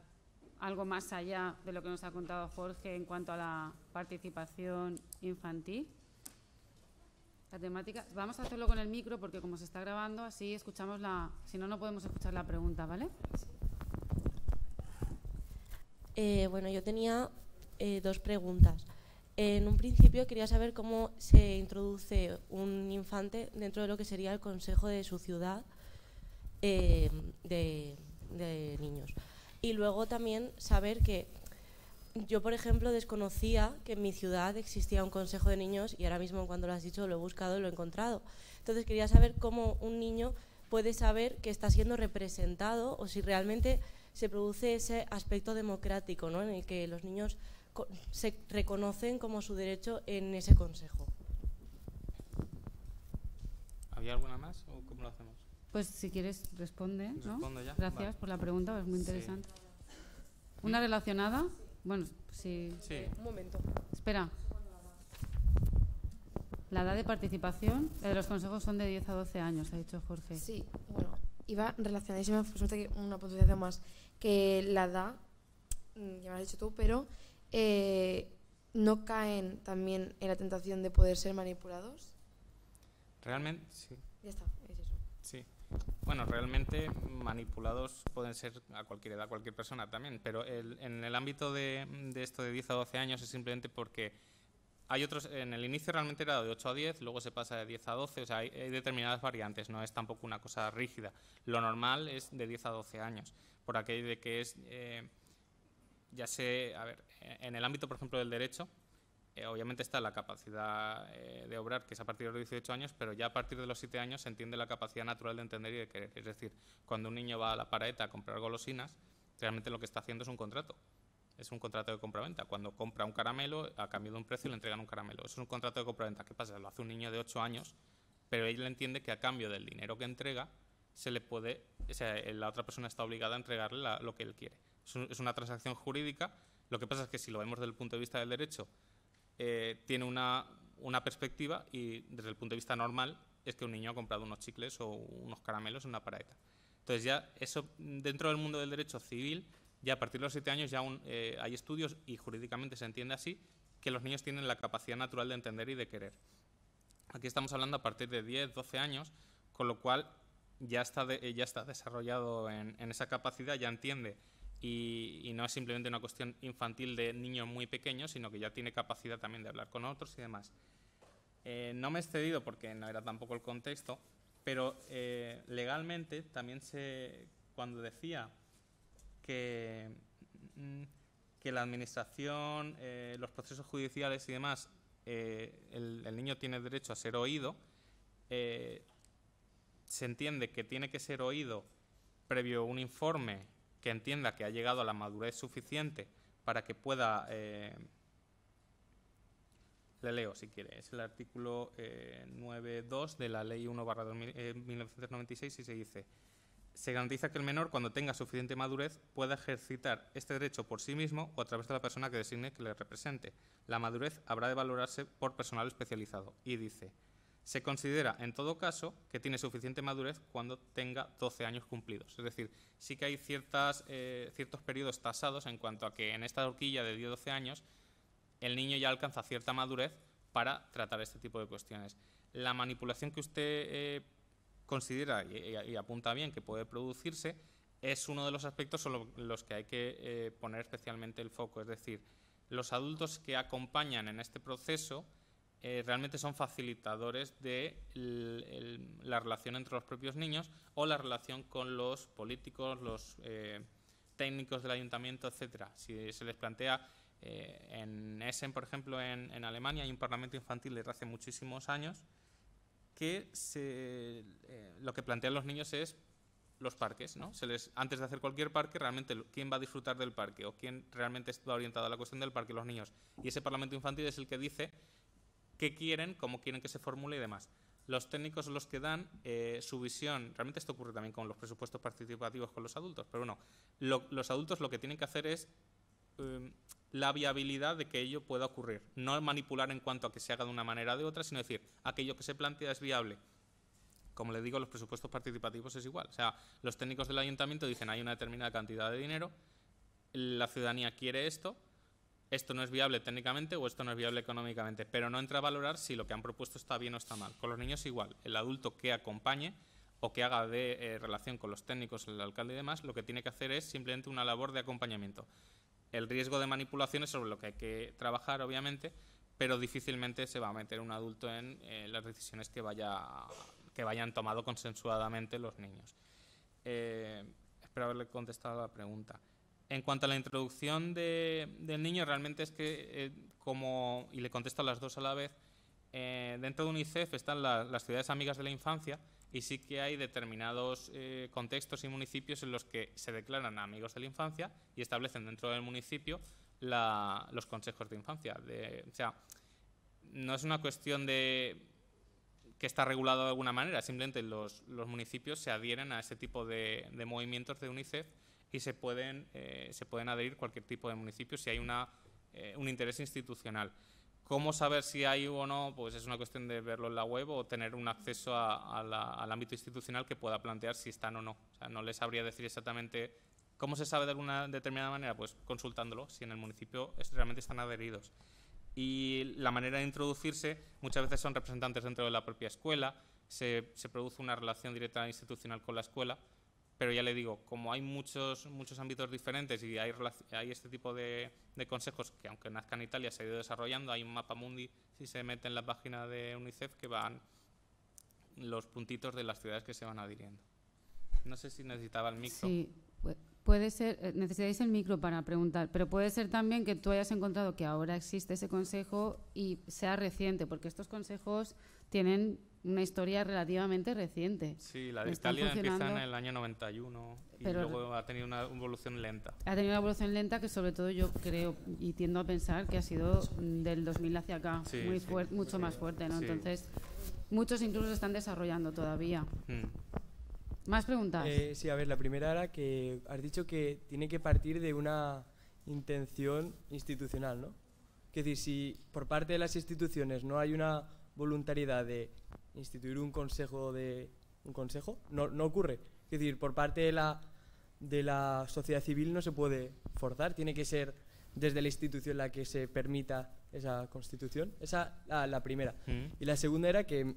algo más allá de lo que nos ha contado Jorge en cuanto a la participación infantil. La temática, vamos a hacerlo con el micro porque como se está grabando, así escuchamos la, si no, no podemos escuchar la pregunta, ¿vale? Eh, bueno, yo tenía eh, dos preguntas. En un principio quería saber cómo se introduce un infante dentro de lo que sería el consejo de su ciudad eh, de, niños. Y luego también saber que yo, por ejemplo, desconocía que en mi ciudad existía un consejo de niños y ahora mismo cuando lo has dicho lo he buscado y lo he encontrado. Entonces quería saber cómo un niño puede saber que está siendo representado o si realmente se produce ese aspecto democrático ¿no? en el que los niños se reconocen como su derecho en ese consejo. ¿Había alguna más o cómo lo hacemos? Pues si quieres responde, ¿no? Gracias por la pregunta, es muy interesante. ¿Una relacionada? Bueno, sí. Un momento. Espera. La edad de participación de los consejos son de 10 a 12 años, ha dicho Jorge. Sí, bueno, iba relacionadísima, suerte que una potencia más, que la edad, mm, ya me has dicho tú, pero eh, no caen también en la tentación de poder ser manipulados. Realmente, sí. Ya está, es eso. Sí. Bueno, realmente manipulados pueden ser a cualquier edad, cualquier persona también, pero en el ámbito de, esto de 10 a 12 años es simplemente porque hay otros, en el inicio realmente era de 8 a 10, luego se pasa de 10 a 12, o sea, hay, determinadas variantes, no es tampoco una cosa rígida. Lo normal es de 10 a 12 años, por aquello de que es, eh, ya sé, a ver, en el ámbito, por ejemplo, del derecho, eh, obviamente está la capacidad eh, de obrar, que es a partir de los 18 años, pero ya a partir de los 7 años se entiende la capacidad natural de entender y de querer. Es decir, cuando un niño va a la paraeta a comprar golosinas, realmente lo que está haciendo es un contrato. Es un contrato de compraventa. Cuando compra un caramelo, a cambio de un precio le entregan un caramelo. Eso es un contrato de compraventa. ¿Qué pasa? Lo hace un niño de 8 años, pero él entiende que a cambio del dinero que entrega, se le puede, la otra persona está obligada a entregarle lo que él quiere. Es, es una transacción jurídica. Lo que pasa es que si lo vemos desde el punto de vista del derecho, eh, tiene una, perspectiva y desde el punto de vista normal es que un niño ha comprado unos chicles o unos caramelos en una paraeta. Entonces ya eso dentro del mundo del derecho civil, ya a partir de los siete años ya eh, hay estudios y jurídicamente se entiende así que los niños tienen la capacidad natural de entender y de querer. Aquí estamos hablando a partir de 10, 12 años, con lo cual ya está, ya está desarrollado en esa capacidad, ya entiende y, no es simplemente una cuestión infantil de niños muy pequeños, sino que ya tiene capacidad también de hablar con otros y demás. Eh, no me he excedido porque no era tampoco el contexto, pero eh, legalmente también se, cuando decía que, mm, que la administración, eh, los procesos judiciales y demás, el, niño tiene derecho a ser oído, se entiende que tiene que ser oído previo un informe que entienda que ha llegado a la madurez suficiente para que pueda... Eh, le leo si quiere, es el artículo 9.2 eh, de la Ley 1 1996 eh, y se dice, se garantiza que el menor cuando tenga suficiente madurez pueda ejercitar este derecho por sí mismo o a través de la persona que designe que le represente. La madurez habrá de valorarse por personal especializado. Y dice, se considera, en todo caso, que tiene suficiente madurez cuando tenga 12 años cumplidos. Es decir, sí que hay ciertas, eh, ciertos periodos tasados en cuanto a que en esta horquilla de 10-12 años el niño ya alcanza cierta madurez para tratar este tipo de cuestiones. La manipulación que usted eh, considera y, apunta bien que puede producirse es uno de los aspectos sobre los que hay que eh, poner especialmente el foco. Es decir, los adultos que acompañan en este proceso eh, realmente son facilitadores de la relación entre los propios niños o la relación con los políticos, los eh, técnicos del ayuntamiento, etcétera. Si se les plantea eh, en Essen, por ejemplo, en, Alemania hay un parlamento infantil desde hace muchísimos años que lo que plantean los niños es los parques, ¿no? Se les, antes de hacer cualquier parque, realmente quién va a disfrutar del parque o quién realmente está orientado a la cuestión del parque, los niños. Y ese Parlamento Infantil es el que dice qué quieren, cómo quieren que se formule y demás. Los técnicos son los que dan eh, su visión. Realmente esto ocurre también con los presupuestos participativos con los adultos, pero bueno, los adultos lo que tienen que hacer es em, la viabilidad de que ello pueda ocurrir. No manipular en cuanto a que se haga de una manera o de otra, sino decir, aquello que se plantea es viable como le digo, los presupuestos participativos es igual. O sea, los técnicos del ayuntamiento dicen hay una determinada cantidad de dinero, la ciudadanía quiere esto, esto no es viable técnicamente o esto no es viable económicamente, pero no entra a valorar si lo que han propuesto está bien o está mal. Con los niños igual, el adulto que acompañe o que haga de eh, relación con los técnicos, el alcalde y demás, lo que tiene que hacer es simplemente una labor de acompañamiento. El riesgo de manipulación es sobre lo que hay que trabajar, obviamente, pero difícilmente se va a meter un adulto en eh, las decisiones que, vayan tomado consensuadamente los niños. Eh, espero haberle contestado la pregunta. En cuanto a la introducción del niño, realmente es que, eh, como, y le contesto a las dos a la vez, eh, dentro de UNICEF están las ciudades amigas de la infancia y sí que hay determinados eh, contextos y municipios en los que se declaran amigos de la infancia y establecen dentro del municipio los consejos de infancia. o sea, no es una cuestión de que está regulado de alguna manera, simplemente los, municipios se adhieren a ese tipo de movimientos de UNICEF y se pueden, eh, se pueden adherir cualquier tipo de municipio si hay una, eh, un interés institucional. ¿Cómo saber si hay o no? Pues es una cuestión de verlo en la web o tener un acceso al ámbito institucional que pueda plantear si están o no. no les sabría decir exactamente cómo se sabe de alguna determinada manera, pues consultándolo, si en el municipio realmente están adheridos. Y la manera de introducirse muchas veces son representantes dentro de la propia escuela, se, se produce una relación directa institucional con la escuela pero ya le digo, como hay muchos, muchos ámbitos diferentes y hay, hay este tipo de, consejos que, aunque nazcan en Italia, se ha ido desarrollando, hay un mapa mundi, si se mete en la página de UNICEF, que van los puntitos de las ciudades que se van adhiriendo. No sé si necesitaba el micro. Sí, puede ser, eh, necesitáis el micro para preguntar, pero puede ser también que tú hayas encontrado que ahora existe ese consejo y sea reciente, porque estos consejos tienen una historia relativamente reciente. Sí, la de Italia empieza en el año 91 y pero luego ha tenido una evolución lenta. Ha tenido una evolución lenta que sobre todo yo creo y tiendo a pensar que ha sido mm, del 2000 hacia acá, mucho más fuerte, ¿no? Entonces, muchos incluso están desarrollando todavía. Mm. ¿Más preguntas? Eh, sí, a ver, la primera era que has dicho que tiene que partir de una intención institucional, ¿no? Que decir, si por parte de las instituciones no hay una voluntariedad de instituir un consejo de un consejo no, no ocurre es decir por parte de la de la sociedad civil no se puede forzar tiene que ser desde la institución la que se permita esa constitución esa la, la primera mm. y la segunda era que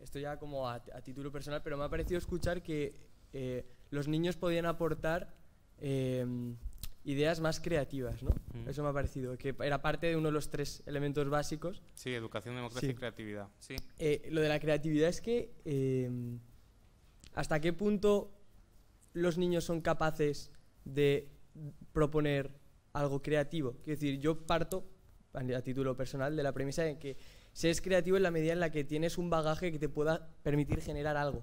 esto ya como a, título personal pero me ha parecido escuchar que eh, los niños podían aportar em, ideas más creativas, ¿no? Mm. Eso me ha parecido, que era parte de uno de los tres elementos básicos. Sí, educación, democracia y creatividad, sí. Eh, lo de la creatividad es que em, hasta qué punto los niños son capaces de proponer algo creativo. Quiero decir, yo parto, a título personal, de la premisa de que se es creativo en la medida en la que tienes un bagaje que te pueda permitir generar algo,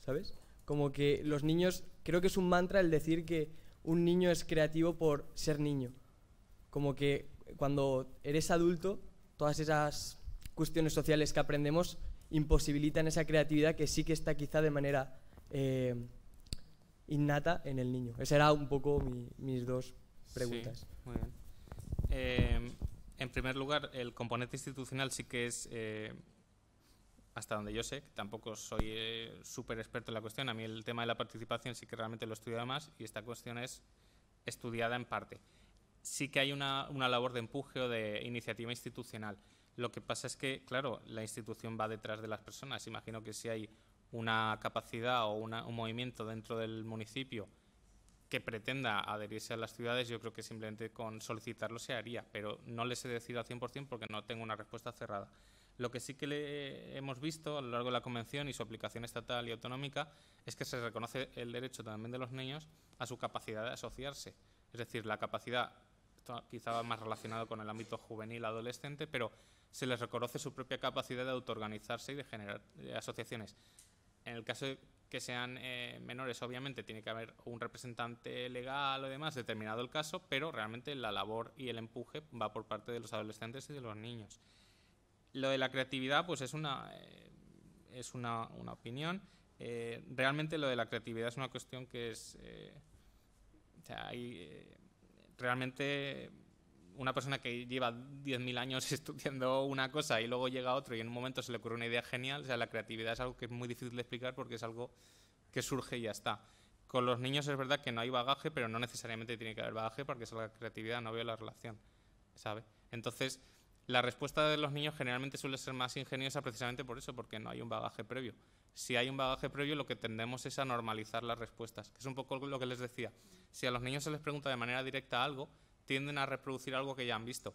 ¿sabes? Como que los niños, creo que es un mantra el decir que un niño es creativo por ser niño. Como que cuando eres adulto, todas esas cuestiones sociales que aprendemos imposibilitan esa creatividad que sí que está quizá de manera eh, innata en el niño. Esas eran un poco mis dos preguntas. muy bien. Eh, en primer lugar, el componente institucional sí que es eh, hasta donde yo sé, tampoco soy eh, súper experto en la cuestión, a mí el tema de la participación sí que realmente lo he estudiado más y esta cuestión es estudiada en parte. Sí que hay una, labor de empuje o de iniciativa institucional. Lo que pasa es que, claro, la institución va detrás de las personas. Imagino que si hay una capacidad o un movimiento dentro del municipio que pretenda adherirse a las ciudades, yo creo que simplemente con solicitarlo se haría, pero no les he decidido al 100% porque no tengo una respuesta cerrada. Lo que sí que hemos visto a lo largo de la Convención y su aplicación estatal y autonómica es que se reconoce el derecho también de los niños a su capacidad de asociarse. Es decir, la capacidad, quizá más relacionado con el ámbito juvenil, adolescente, pero se les reconoce su propia capacidad de autoorganizarse y de generar asociaciones. En el caso de que sean eh, menores, obviamente tiene que haber un representante legal o demás, determinado el caso, pero realmente la labor y el empuje va por parte de los adolescentes y de los niños. Lo de la creatividad, pues es una, eh, es una, opinión. Eh, realmente lo de la creatividad es una cuestión que es... Eh, o sea, hay, realmente una persona que lleva 10.000 años estudiando una cosa y luego llega a otro y en un momento se le ocurre una idea genial, o sea, la creatividad es algo que es muy difícil de explicar porque es algo que surge y ya está. Con los niños es verdad que no hay bagaje, pero no necesariamente tiene que haber bagaje porque es la creatividad, no veo la relación, ¿sabe? Entonces, la respuesta de los niños generalmente suele ser más ingeniosa precisamente por eso, porque no hay un bagaje previo. Si hay un bagaje previo, lo que tendemos es a normalizar las respuestas, que es un poco lo que les decía. Si a los niños se les pregunta de manera directa algo, tienden a reproducir algo que ya han visto.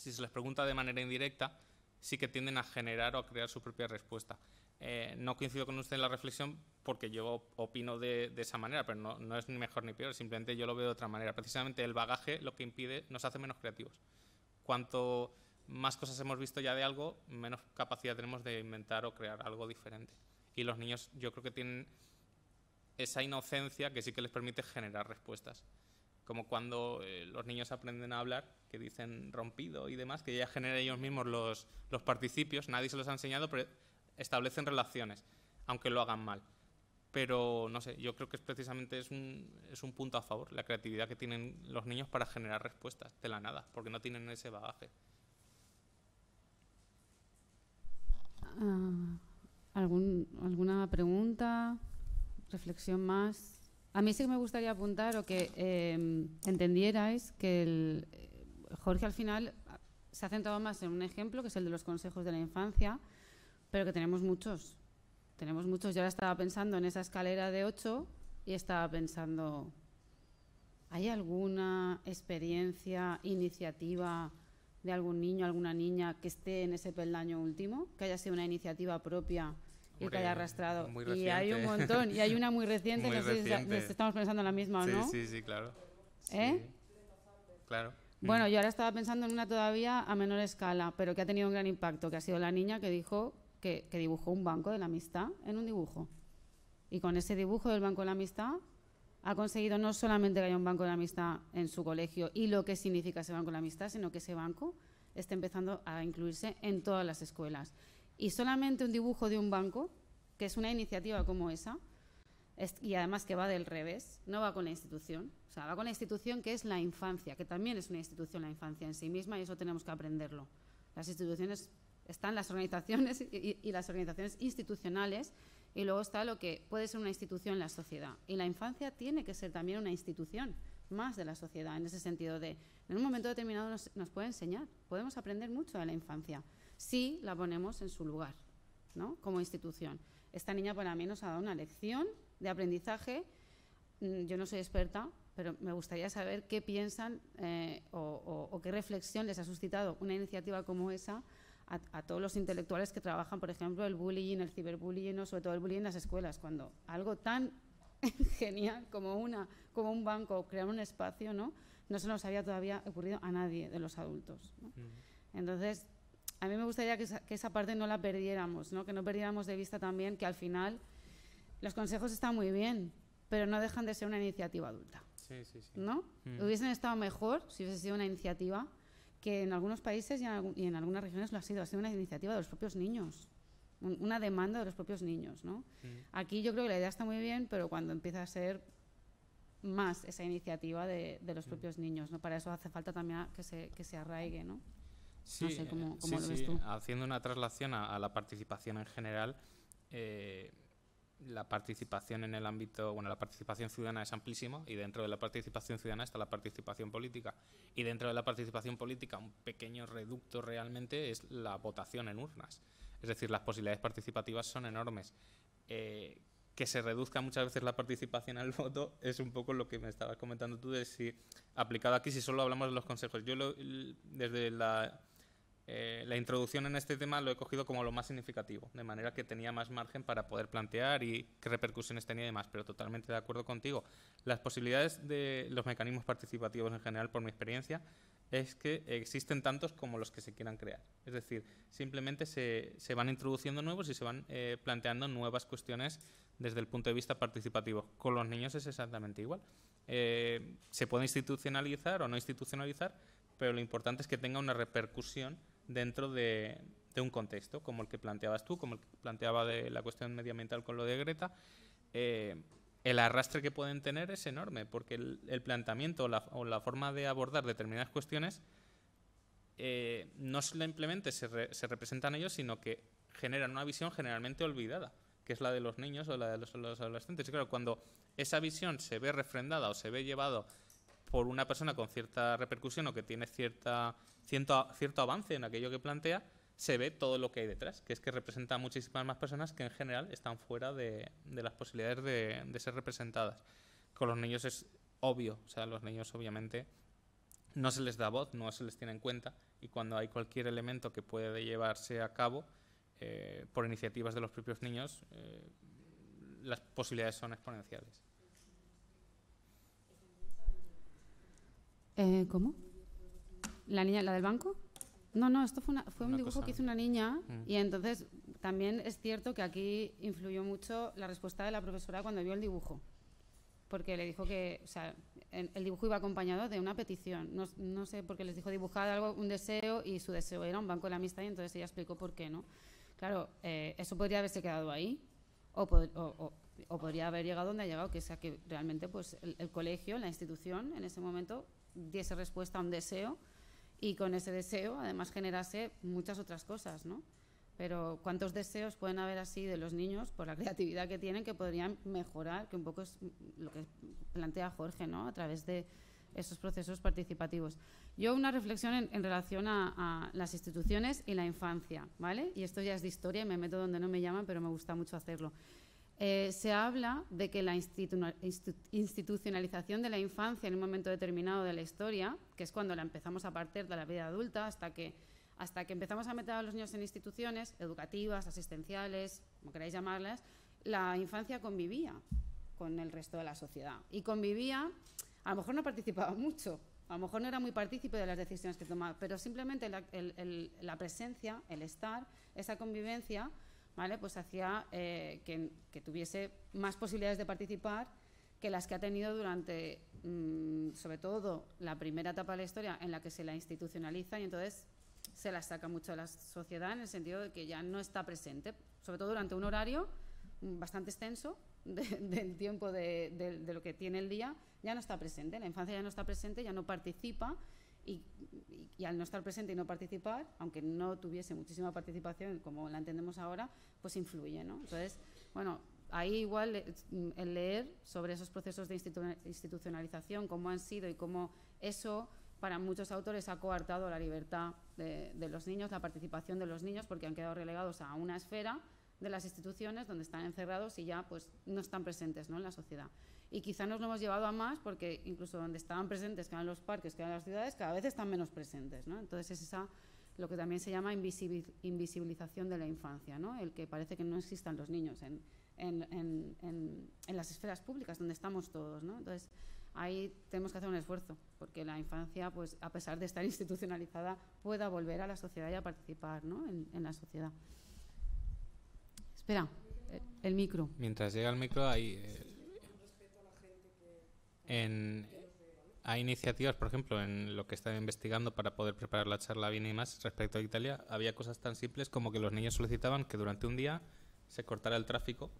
Si se les pregunta de manera indirecta, sí que tienden a generar o a crear su propia respuesta. Eh, no coincido con usted en la reflexión porque yo opino de, esa manera, pero no es ni mejor ni peor, simplemente yo lo veo de otra manera. Precisamente el bagaje lo que impide nos hace menos creativos cuanto más cosas hemos visto ya de algo, menos capacidad tenemos de inventar o crear algo diferente. Y los niños yo creo que tienen esa inocencia que sí que les permite generar respuestas. Como cuando eh, los niños aprenden a hablar, que dicen rompido y demás, que ya generan ellos mismos los participios, nadie se los ha enseñado, pero establecen relaciones, aunque lo hagan mal pero no sé, yo creo que es precisamente es un, punto a favor, la creatividad que tienen los niños para generar respuestas de la nada, porque no tienen ese bagaje. Ah, ¿Alguna pregunta? ¿Reflexión más? A mí sí que me gustaría apuntar o que em, entendierais que el, eh, Jorge al final se ha centrado más en un ejemplo, que es el de los consejos de la infancia, pero que tenemos muchos tenemos muchos. Yo ahora estaba pensando en esa escalera de 8 y estaba pensando, ¿hay alguna experiencia, iniciativa de algún niño, alguna niña que esté en ese peldaño último? Que haya sido una iniciativa propia y que haya arrastrado. Y hay un montón, y hay una muy reciente, no sé si estamos pensando en la misma o no. Sí, sí, claro. ¿Eh? Claro. Bueno, yo ahora estaba pensando en una todavía a menor escala, pero que ha tenido un gran impacto, que ha sido la niña que dijo que, dibujó un banco de la amistad en un dibujo. Y con ese dibujo del banco de la amistad ha conseguido no solamente que haya un banco de la amistad en su colegio y lo que significa ese banco de la amistad, sino que ese banco esté empezando a incluirse en todas las escuelas. Y solamente un dibujo de un banco, que es una iniciativa como esa, y además que va del revés, no va con la institución, o sea, va con la institución que es la infancia, que también es una institución la infancia en sí misma y eso tenemos que aprenderlo. Las instituciones están las organizaciones y, las organizaciones institucionales y luego está lo que puede ser una institución en la sociedad. Y la infancia tiene que ser también una institución más de la sociedad, en ese sentido de, en un momento determinado nos, puede enseñar, podemos aprender mucho de la infancia, si la ponemos en su lugar, ¿no? Como institución. Esta niña para mí nos ha dado una lección de aprendizaje, mm, yo no soy experta, pero me gustaría saber qué piensan eh, o, qué reflexión les ha suscitado una iniciativa como esa a, todos los intelectuales que trabajan, por ejemplo, el bullying, el ciberbullying o sobre todo el bullying en las escuelas, cuando algo tan genial como, una, como un banco, o crear un espacio, ¿no? no se nos había todavía ocurrido a nadie de los adultos. Entonces, a mí me gustaría que esa, parte no la perdiéramos, ¿no? que no perdiéramos de vista también que al final los consejos están muy bien, pero no dejan de ser una iniciativa adulta. Sí, sí, sí. ¿No? Hubiesen estado mejor si hubiese sido una iniciativa que en algunos países y en, algunas regiones lo ha sido, ha sido una iniciativa de los propios niños, una demanda de los propios niños. ¿no? Mm. Aquí yo creo que la idea está muy bien, pero cuando empieza a ser más esa iniciativa de, los mm. propios niños, ¿no? para eso hace falta también que se, que se arraigue. ¿no? Sí, haciendo una traslación a, la participación en general. Eh, la participación en el ámbito, bueno, la participación ciudadana es amplísima y dentro de la participación ciudadana está la participación política. Y dentro de la participación política, un pequeño reducto realmente es la votación en urnas. Es decir, las posibilidades participativas son enormes. Eh, que se reduzca muchas veces la participación al voto es un poco lo que me estabas comentando tú de si aplicado aquí, si solo hablamos de los consejos. Yo desde la eh, la introducción en este tema lo he cogido como lo más significativo, de manera que tenía más margen para poder plantear y qué repercusiones tenía y demás, pero totalmente de acuerdo contigo. Las posibilidades de los mecanismos participativos en general, por mi experiencia, es que existen tantos como los que se quieran crear. Es decir, simplemente se, se van introduciendo nuevos y se van eh, planteando nuevas cuestiones desde el punto de vista participativo. Con los niños es exactamente igual. Eh, se puede institucionalizar o no institucionalizar, pero lo importante es que tenga una repercusión dentro de, un contexto, como el que planteabas tú, como el que planteaba la cuestión medioambiental con lo de Greta. Eh, el arrastre que pueden tener es enorme, porque el, planteamiento o la, forma de abordar determinadas cuestiones eh, no simplemente se, se, representan ellos, sino que generan una visión generalmente olvidada, que es la de los niños o la de los, adolescentes. Y claro, cuando esa visión se ve refrendada o se ve llevado por una persona con cierta repercusión o que tiene cierta, cierto, cierto avance en aquello que plantea, se ve todo lo que hay detrás, que es que representa a muchísimas más personas que en general están fuera de, de las posibilidades de, de, ser representadas. Con los niños es obvio, o sea, los niños obviamente no se les da voz, no se les tiene en cuenta y cuando hay cualquier elemento que puede llevarse a cabo eh, por iniciativas de los propios niños, eh, las posibilidades son exponenciales. Eh, ¿Cómo? ¿La niña, la del banco? No, no, esto fue, una, fue un dibujo que hizo una niña mm. y entonces también es cierto que aquí influyó mucho la respuesta de la profesora cuando vio el dibujo, porque le dijo que, o sea, el dibujo iba acompañado de una petición, no, sé por qué les dijo dibujar algo, un deseo y su deseo era un banco de la amistad y entonces ella explicó por qué, ¿no? Claro, eh, eso podría haberse quedado ahí o, podría haber llegado donde ha llegado, que sea que realmente pues el colegio, la institución en ese momento diese respuesta a un deseo y con ese deseo además generase muchas otras cosas, ¿no? Pero ¿cuántos deseos pueden haber así de los niños por la creatividad que tienen que podrían mejorar? Que un poco es lo que plantea Jorge, ¿no? A través de esos procesos participativos. Yo una reflexión en, relación a, a, las instituciones y la infancia, ¿vale? Y esto ya es de historia y me meto donde no me llaman, pero me gusta mucho hacerlo. Eh, se habla de que la institucionalización de la infancia en un momento determinado de la historia, que es cuando la empezamos a partir de la vida adulta, hasta que, hasta que empezamos a meter a los niños en instituciones educativas, asistenciales, como queráis llamarlas, la infancia convivía con el resto de la sociedad. Y convivía, a lo mejor no participaba mucho, a lo mejor no era muy partícipe de las decisiones que tomaba, pero simplemente la presencia, el estar, esa convivencia ¿vale? Pues hacía eh, que, tuviese más posibilidades de participar que las que ha tenido durante, mm, sobre todo, la primera etapa de la historia en la que se la institucionaliza y entonces se la saca mucho de la sociedad en el sentido de que ya no está presente, sobre todo durante un horario mm, bastante extenso del tiempo de, lo que tiene el día, ya no está presente, la infancia ya no está presente, ya no participa y, al no estar presente y no participar, aunque no tuviese muchísima participación como la entendemos ahora, pues influye, ¿no? Entonces, bueno, ahí igual eh, el leer sobre esos procesos de institucionalización, cómo han sido y cómo eso para muchos autores ha coartado la libertad de, los niños, la participación de los niños, porque han quedado relegados a una esfera de las instituciones donde están encerrados y ya pues no están presentes ¿no? en la sociedad. Y quizá nos lo hemos llevado a más porque incluso donde estaban presentes, que eran los parques, que eran las ciudades, cada vez están menos presentes. ¿no? Entonces es esa lo que también se llama invisibilización de la infancia, ¿no? el que parece que no existan los niños en, las esferas públicas donde estamos todos. ¿no? Entonces ahí tenemos que hacer un esfuerzo porque la infancia, pues, a pesar de estar institucionalizada, pueda volver a la sociedad y a participar ¿no? en la sociedad. Espera, eh, el micro. Mientras llega el micro, ahí eh, en, hay iniciativas, por ejemplo, en lo que están investigando para poder preparar la charla bien y más respecto a Italia, había cosas tan simples como que los niños solicitaban que durante un día se cortara el tráfico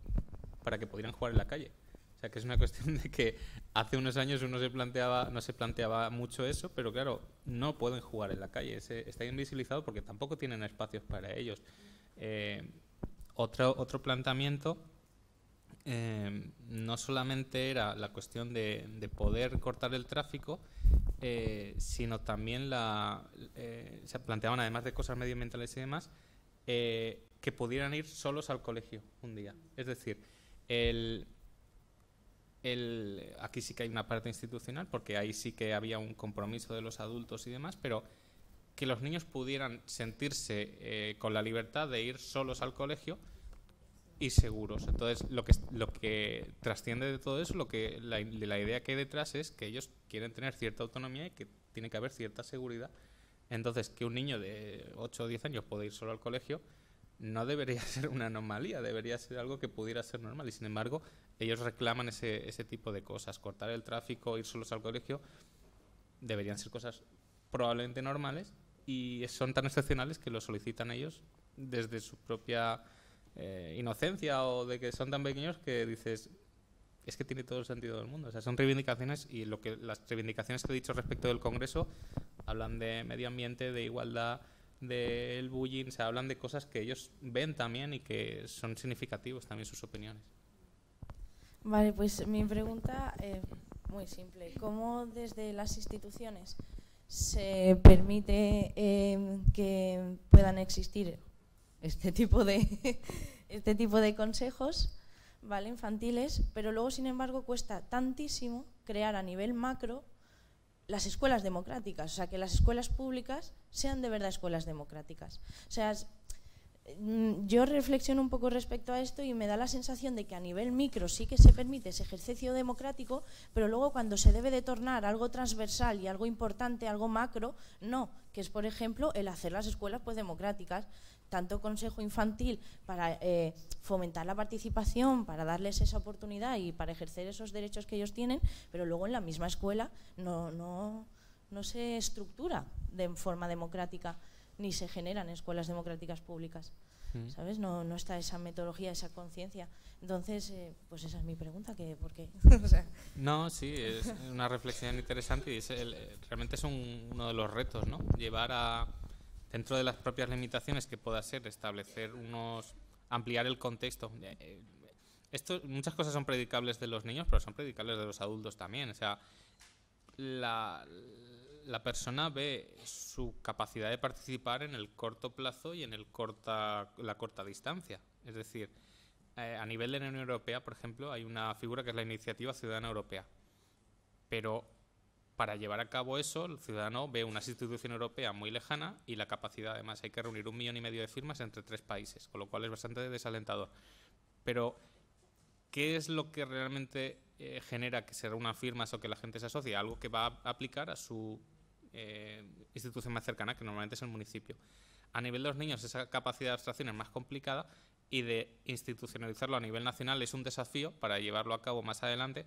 para que pudieran jugar en la calle. O sea, que es una cuestión de que hace unos años uno se planteaba, no se planteaba mucho eso, pero claro, no pueden jugar en la calle. Se, está invisibilizado porque tampoco tienen espacios para ellos. Eh, otro, otro planteamiento Em, no solamente era la cuestión de, poder cortar el tráfico, eh, sino también la, eh, se planteaban, además de cosas medioambientales y demás, eh, que pudieran ir solos al colegio un día. Es decir, aquí sí que hay una parte institucional, porque ahí sí que había un compromiso de los adultos y demás, pero que los niños pudieran sentirse con la libertad de ir solos al colegio y seguros. Entonces, lo que, lo que trasciende de todo eso, lo que, la, la idea que hay detrás es que ellos quieren tener cierta autonomía y que tiene que haber cierta seguridad. Entonces, que un niño de 8 o 10 años pueda ir solo al colegio no debería ser una anomalía, debería ser algo que pudiera ser normal. Y sin embargo, ellos reclaman ese, ese tipo de cosas. Cortar el tráfico, ir solos al colegio, deberían ser cosas probablemente normales y son tan excepcionales que lo solicitan ellos desde su propia eh, inocencia o de que son tan pequeños que dices, es que tiene todo el sentido del mundo. O sea, son reivindicaciones y lo que las reivindicaciones que he dicho respecto del Congreso hablan de medio ambiente, de igualdad, del bullying, se hablan de cosas que ellos ven también y que son significativos también sus opiniones. Vale, pues mi pregunta eh, muy simple. ¿Cómo desde las instituciones se permite eh, que puedan existir este tipo de, este tipo de consejos infantiles, pero luego, sin embargo, cuesta tantísimo crear a nivel macro las escuelas democráticas, o sea, que las escuelas públicas sean de verdad escuelas democráticas. O sea, mm, yo reflexiono un poco respecto a esto y me da la sensación de que a nivel micro sí que se permite ese ejercicio democrático, pero luego cuando se debe de tornar algo transversal y algo importante, algo macro, no, que es por ejemplo el hacer las escuelas pues democráticas, tanto consejo infantil para eh, fomentar la participación, para darles esa oportunidad y para ejercer esos derechos que ellos tienen, pero luego en la misma escuela no, no, no se estructura de forma democrática ni se generan escuelas democráticas públicas. Mm. ¿Sabes? No, está esa metodología, esa conciencia. Entonces, eh, pues esa es mi pregunta, que ¿por qué? No, sí, es una reflexión interesante y es realmente es uno de los retos, ¿no? Llevar a, dentro de las propias limitaciones que pueda ser establecer unos ampliar el contexto eh, eh, muchas cosas son predicables de los niños pero son predicables de los adultos también o sea la, persona ve su capacidad de participar en el corto plazo y en el corta la corta distancia es decir eh, a nivel de la Unión Europea por ejemplo hay una figura que es la iniciativa ciudadana europea pero para llevar a cabo eso, el ciudadano ve una institución europea muy lejana y la capacidad, además, hay que reunir un millón y medio de firmas entre tres países, con lo cual es bastante desalentador. Pero, ¿qué es lo que realmente eh, genera que se reúnan firmas o que la gente se asocie? Algo que va a aplicar a su eh, institución más cercana, que normalmente es el municipio. A nivel de los niños, esa capacidad de abstracción es más complicada y de institucionalizarlo a nivel nacional es un desafío para llevarlo a cabo más adelante,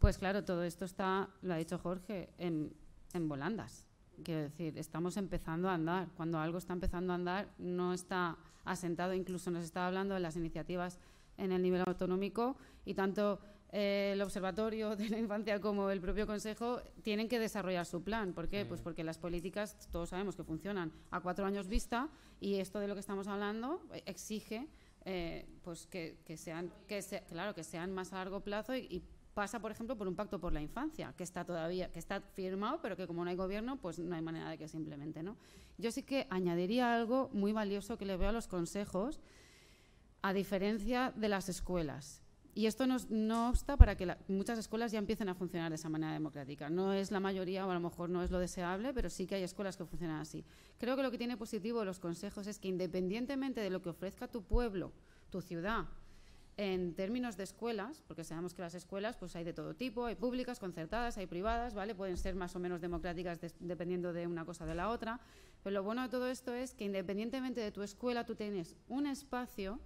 Pues claro, todo esto está, lo ha dicho Jorge, en, volandas. Quiero decir, estamos empezando a andar. Cuando algo está empezando a andar, no está asentado. Incluso nos está hablando de las iniciativas en el nivel autonómico y tanto eh, el Observatorio de la Infancia como el propio Consejo tienen que desarrollar su plan. ¿Por qué? Pues porque las políticas, todos sabemos que funcionan a cuatro años vista y esto de lo que estamos hablando eh, exige eh, pues que, sean, que claro, que sean más a largo plazo y pasa, por ejemplo, por un pacto por la infancia, que está todavía, que está firmado, pero que como no hay gobierno, pues no hay manera de que simplemente ¿no? Yo sí que añadiría algo muy valioso que le veo a los consejos, a diferencia de las escuelas. Y esto no, no obsta para que muchas escuelas ya empiecen a funcionar de esa manera democrática. No es la mayoría o a lo mejor no es lo deseable, pero sí que hay escuelas que funcionan así. Creo que lo que tiene positivo los consejos es que independientemente de lo que ofrezca tu pueblo, tu ciudad, en términos de escuelas, porque sabemos que las escuelas pues hay de todo tipo, hay públicas, concertadas, hay privadas, ¿vale? Pueden ser más o menos democráticas dependiendo de una cosa o de la otra, pero lo bueno de todo esto es que independientemente de tu escuela tú tienes un espacio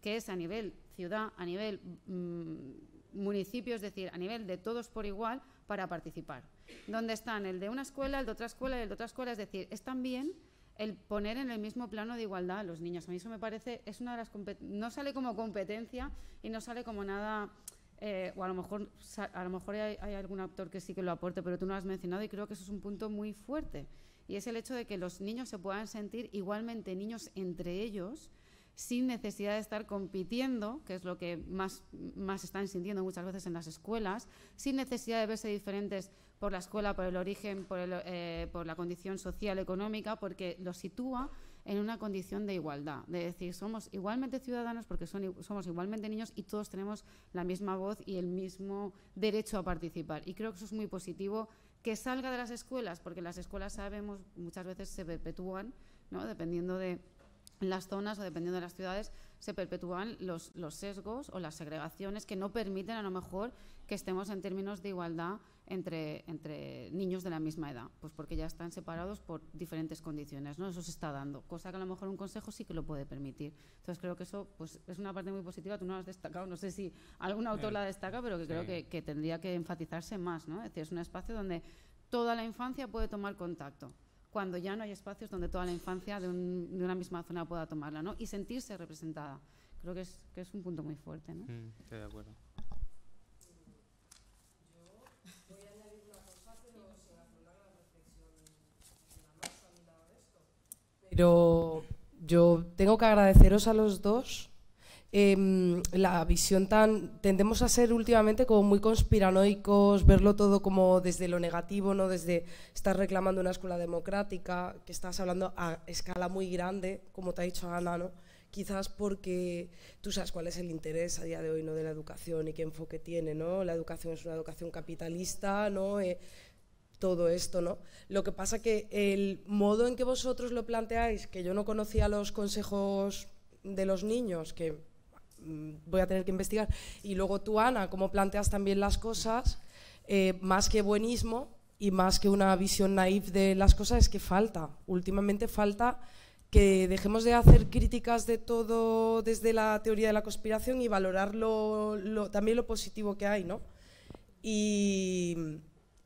que es a nivel ciudad, a nivel mm, municipio, es decir, a nivel de todos por igual para participar. Donde están el de una escuela, el de otra escuela, el de otra escuela, es decir, es también el poner en el mismo plano de igualdad a los niños. A mí eso me parece, es una de las no sale como competencia y no sale como nada, eh, o a lo mejor, a lo mejor hay, algún actor que sí que lo aporte, pero tú no lo has mencionado y creo que eso es un punto muy fuerte. Y es el hecho de que los niños se puedan sentir igualmente niños entre ellos sin necesidad de estar compitiendo, que es lo que más, más están sintiendo muchas veces en las escuelas, sin necesidad de verse diferentes por la escuela, por el origen, eh, por, la condición social, económica, porque lo sitúa en una condición de igualdad, de decir, somos igualmente ciudadanos porque somos igualmente niños y todos tenemos la misma voz y el mismo derecho a participar. Y creo que eso es muy positivo que salga de las escuelas, porque las escuelas sabemos muchas veces se perpetúan, ¿no? dependiendo de las zonas o dependiendo de las ciudades, se perpetúan los, los sesgos o las segregaciones que no permiten a lo mejor que estemos en términos de igualdad entre, entre niños de la misma edad, pues porque ya están separados por diferentes condiciones, ¿no? Eso se está dando, cosa que a lo mejor un consejo sí que lo puede permitir. Entonces creo que eso pues, es una parte muy positiva, tú no lo has destacado, no sé si algún autor la destaca, pero que creo que, que, tendría que enfatizarse más, ¿no? Es decir, es un espacio donde toda la infancia puede tomar contacto cuando ya no hay espacios donde toda la infancia de, una misma zona pueda tomarla, ¿no? Y sentirse representada. Creo que es, que es un punto muy fuerte, ¿no? Mm, pero yo tengo que agradeceros a los dos em, la visión tan... Tendemos a ser últimamente como muy conspiranoicos, verlo todo como desde lo negativo, ¿no? Desde estar reclamando una escuela democrática, que estás hablando a escala muy grande, como te ha dicho Ana, ¿no? Quizás porque tú sabes cuál es el interés a día de hoy, ¿no? De la educación y qué enfoque tiene, ¿no? La educación es una educación capitalista, ¿no? Eh, todo esto, ¿no? Lo que pasa que el modo en que vosotros lo planteáis, que yo no conocía los consejos de los niños, que mm, voy a tener que investigar, y luego tú, Ana, cómo planteas también las cosas, eh, más que buenismo y más que una visión naif de las cosas, es que falta, últimamente falta que dejemos de hacer críticas de todo desde la teoría de la conspiración y valorar también lo positivo que hay, ¿no? Y,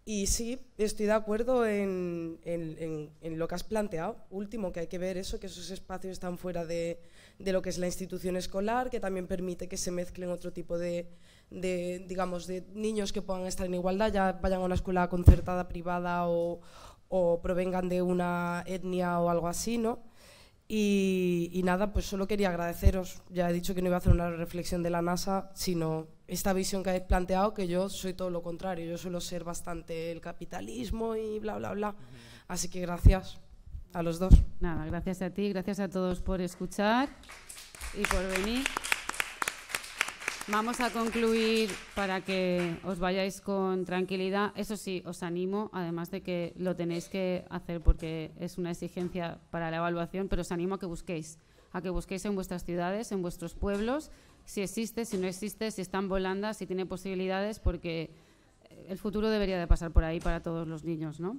y sí, estoy de acuerdo en, en, en, lo que has planteado. Último, que hay que ver eso, que esos espacios están fuera de, de lo que es la institución escolar, que también permite que se mezclen otro tipo de, de, digamos, de niños que puedan estar en igualdad, ya vayan a una escuela concertada, privada o, o provengan de una etnia o algo así, ¿no? Y, y, nada, pues solo quería agradeceros. Ya he dicho que no iba a hacer una reflexión de la NASA, sino esta visión que habéis planteado, que yo soy todo lo contrario, yo suelo ser bastante el capitalismo y bla, bla, bla. Así que gracias a los dos. Nada, gracias a ti, gracias a todos por escuchar y por venir. Vamos a concluir para que os vayáis con tranquilidad. Eso sí, os animo, además de que lo tenéis que hacer porque es una exigencia para la evaluación, pero os animo a que busquéis, a que busquéis en vuestras ciudades, en vuestros pueblos, si existe, si no existe, si están volando, si tiene posibilidades, porque el futuro debería de pasar por ahí para todos los niños, ¿no?